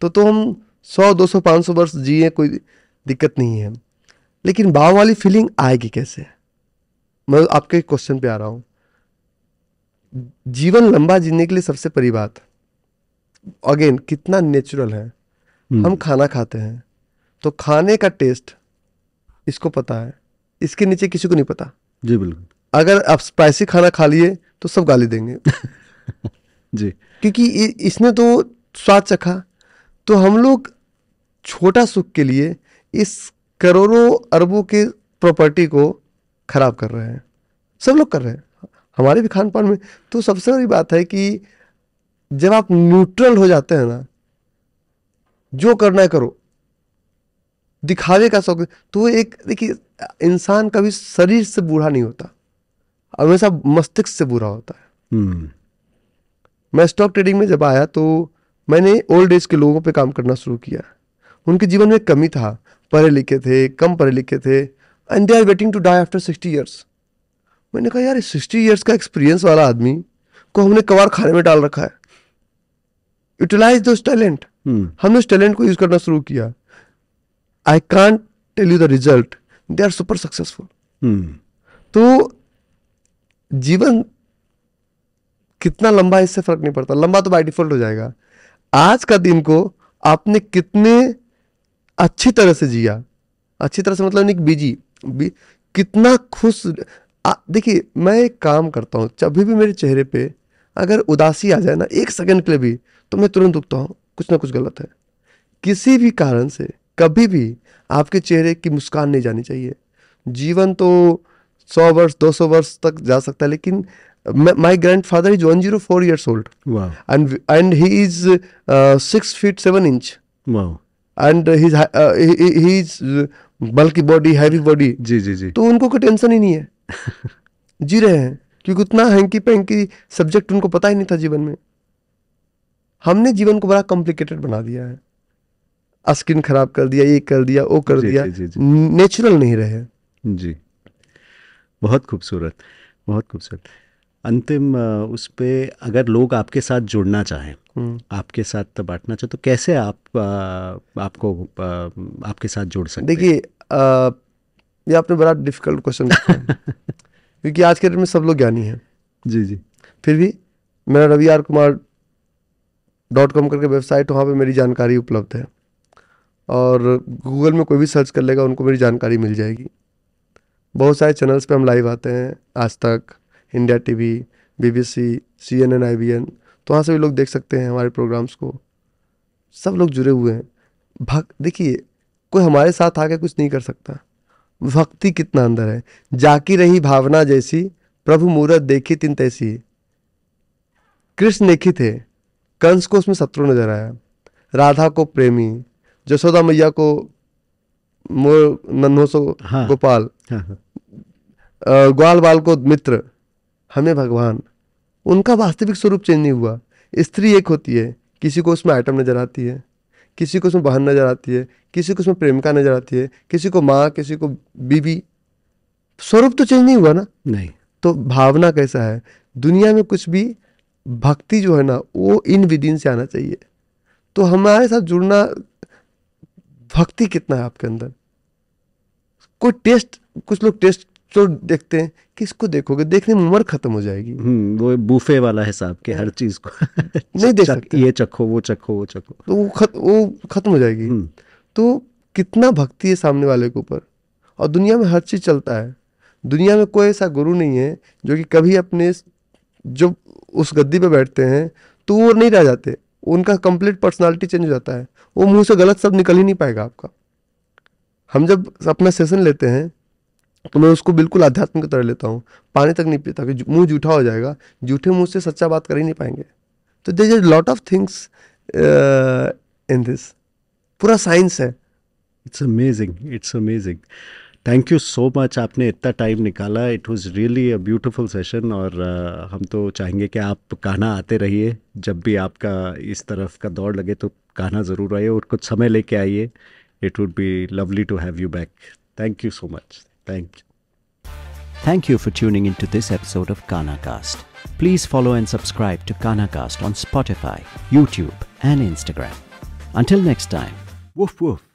तो तो हम सौ दो सौ पाँच सौ वर्ष जिए कोई दिक्कत नहीं है लेकिन बाव वाली फीलिंग आएगी कैसे मैं आपके क्वेश्चन पे आ रहा हूँ जीवन लंबा जीने के लिए सबसे बड़ी बात अगेन कितना नेचुरल है हम्म। हम खाना खाते हैं तो खाने का टेस्ट इसको पता है इसके नीचे किसी को नहीं पता जी बिल्कुल अगर आप स्पाइसी खाना खा लिए तो सब गाली देंगे जी क्योंकि इसने तो स्वाद चखा तो हम लोग छोटा सुख के लिए इस करोड़ों अरबों के प्रॉपर्टी को खराब कर रहे हैं सब लोग कर रहे हैं हमारे भी खान पान में तो सबसे बड़ी बात है कि जब आप न्यूट्रल हो जाते हैं ना जो करना है करो दिखावे का शौक तो एक देखिए इंसान कभी शरीर से बूढ़ा नहीं होता हमेशा मस्तिष्क से बूढ़ा होता है हम्म। मैं स्टॉक ट्रेडिंग में जब आया तो मैंने ओल्ड एज के लोगों पे काम करना शुरू किया उनके जीवन में कमी था पढ़े लिखे थे कम पढ़े लिखे थे and they are waiting to die after sixty years मैंने कहा यार सिक्सटी ईयर्स का एक्सपीरियंस वाला आदमी को हमने कवार खाने में डाल रखा है यूटिलाइज दो टैलेंट हमने उस टैलेंट को यूज करना शुरू किया I can't tell you the result they are super successful तो जीवन कितना लंबा इससे फर्क नहीं पड़ता लंबा तो बाई डिफॉल्ट हो जाएगा आज का दिन को आपने कितने अच्छी तरह से जिया अच्छी तरह से मतलब नहीं बिजी बी, कितना खुश देखिए मैं एक काम करता हूँ जब भी मेरे चेहरे पे अगर उदासी आ जाए ना एक सेकंड के लिए भी तो मैं तुरंत उठता हूँ कुछ ना कुछ गलत है किसी भी कारण से कभी भी आपके चेहरे की मुस्कान नहीं जानी चाहिए जीवन तो सौ वर्ष दो सौ वर्ष तक जा सकता है लेकिन my grandfather is one zero four years old and he is six feet seven inch and he his uh, body he is जी जी जी तो उनको कोई टेंशन ही नहीं है जी रहे हैं क्योंकि उतना हैंकी पैंकी सब्जेक्ट उनको पता ही नहीं था जीवन में हमने जीवन को बड़ा कॉम्प्लिकेटेड बना दिया है स्किन खराब कर दिया ये कर दिया वो कर जी, दिया नेचुरल नहीं रहे जी बहुत खूबसूरत बहुत खूबसूरत अंतिम उस पर अगर लोग आपके साथ जुड़ना चाहें हम्म। आपके साथ बांटना चाहें तो कैसे आप आ, आपको आ, आपके साथ जुड़ सकते देखिए ये आपने बड़ा डिफिकल्ट क्वेश्चन क्योंकि आज के डेट में सब लोग ज्ञानी हैं जी जी फिर भी मेरा Ravi R Kumar dot com करके वेबसाइट वहाँ पे मेरी जानकारी उपलब्ध है और गूगल में कोई भी सर्च कर लेगा उनको मेरी जानकारी मिल जाएगी बहुत सारे चैनल्स पे हम लाइव आते हैं आज तक India TV BBC CNN IBN तो वहाँ से भी लोग देख सकते हैं हमारे प्रोग्राम्स को सब लोग जुड़े हुए हैं भक् देखिए कोई हमारे साथ आके कुछ नहीं कर सकता भक्ति कितना अंदर है जाकी रही भावना जैसी प्रभु मूरत देखी तीन तैसी कृष्ण देखी थे कंस को उसमें शत्रु नजर आया राधा को प्रेमी जसोदा मैया को मोर नन्हो सो हाँ, गोपाल हाँ, हाँ. ग्वाल बाल को मित्र हमें भगवान उनका वास्तविक स्वरूप चेंज नहीं हुआ स्त्री एक होती है किसी को उसमें आइटम नजर आती है किसी को उसमें बहन नजर आती है किसी को उसमें प्रेमिका नजर आती है किसी को माँ किसी को बीबी स्वरूप तो चेंज नहीं हुआ ना नहीं तो भावना कैसा है दुनिया में कुछ भी भक्ति जो है ना वो इन विदिन से आना चाहिए तो हमारे साथ जुड़ना भक्ति कितना है आपके अंदर कोई टेस्ट कुछ लोग टेस्ट तो देखते हैं कि इसको देखोगे देखने में उम्र खत्म हो जाएगी हम्म, वो बूफे वाला हिसाब के हर चीज को नहीं देख सकते ये चखो वो चखो वो चखो तो वो खत, वो खत्म हो जाएगी हम्म। तो कितना भक्ति है सामने वाले के ऊपर और दुनिया में हर चीज चलता है दुनिया में कोई ऐसा गुरु नहीं है जो कि कभी अपने जो उस गद्दी पर बैठते हैं तो वो नहीं रह जाते उनका कंप्लीट पर्सनालिटी चेंज हो जाता है वो मुंह से गलत शब्द निकल ही नहीं पाएगा आपका हम जब अपना सेशन लेते हैं तो मैं उसको बिल्कुल आध्यात्मिक की तरह लेता हूँ पानी तक नहीं पीता कि मुंह जूठा हो जाएगा जूठे मुंह से सच्चा बात कर ही नहीं पाएंगे तो there is lot of things in this पूरा साइंस है it's amazing it's amazing thank you so much आपने इतना टाइम निकाला it was really a beautiful session और uh, हम तो चाहेंगे कि आप कहना आते रहिए जब भी आपका इस तरफ का दौड़ लगे तो कहना ज़रूर आइए और कुछ समय लेके आइए it would be lovely to have you back thank you so much thank you Thank you for tuning into this episode of KanaCast. Please follow and subscribe to KanaCast on Spotify, YouTube, and Instagram. Until next time, woof woof.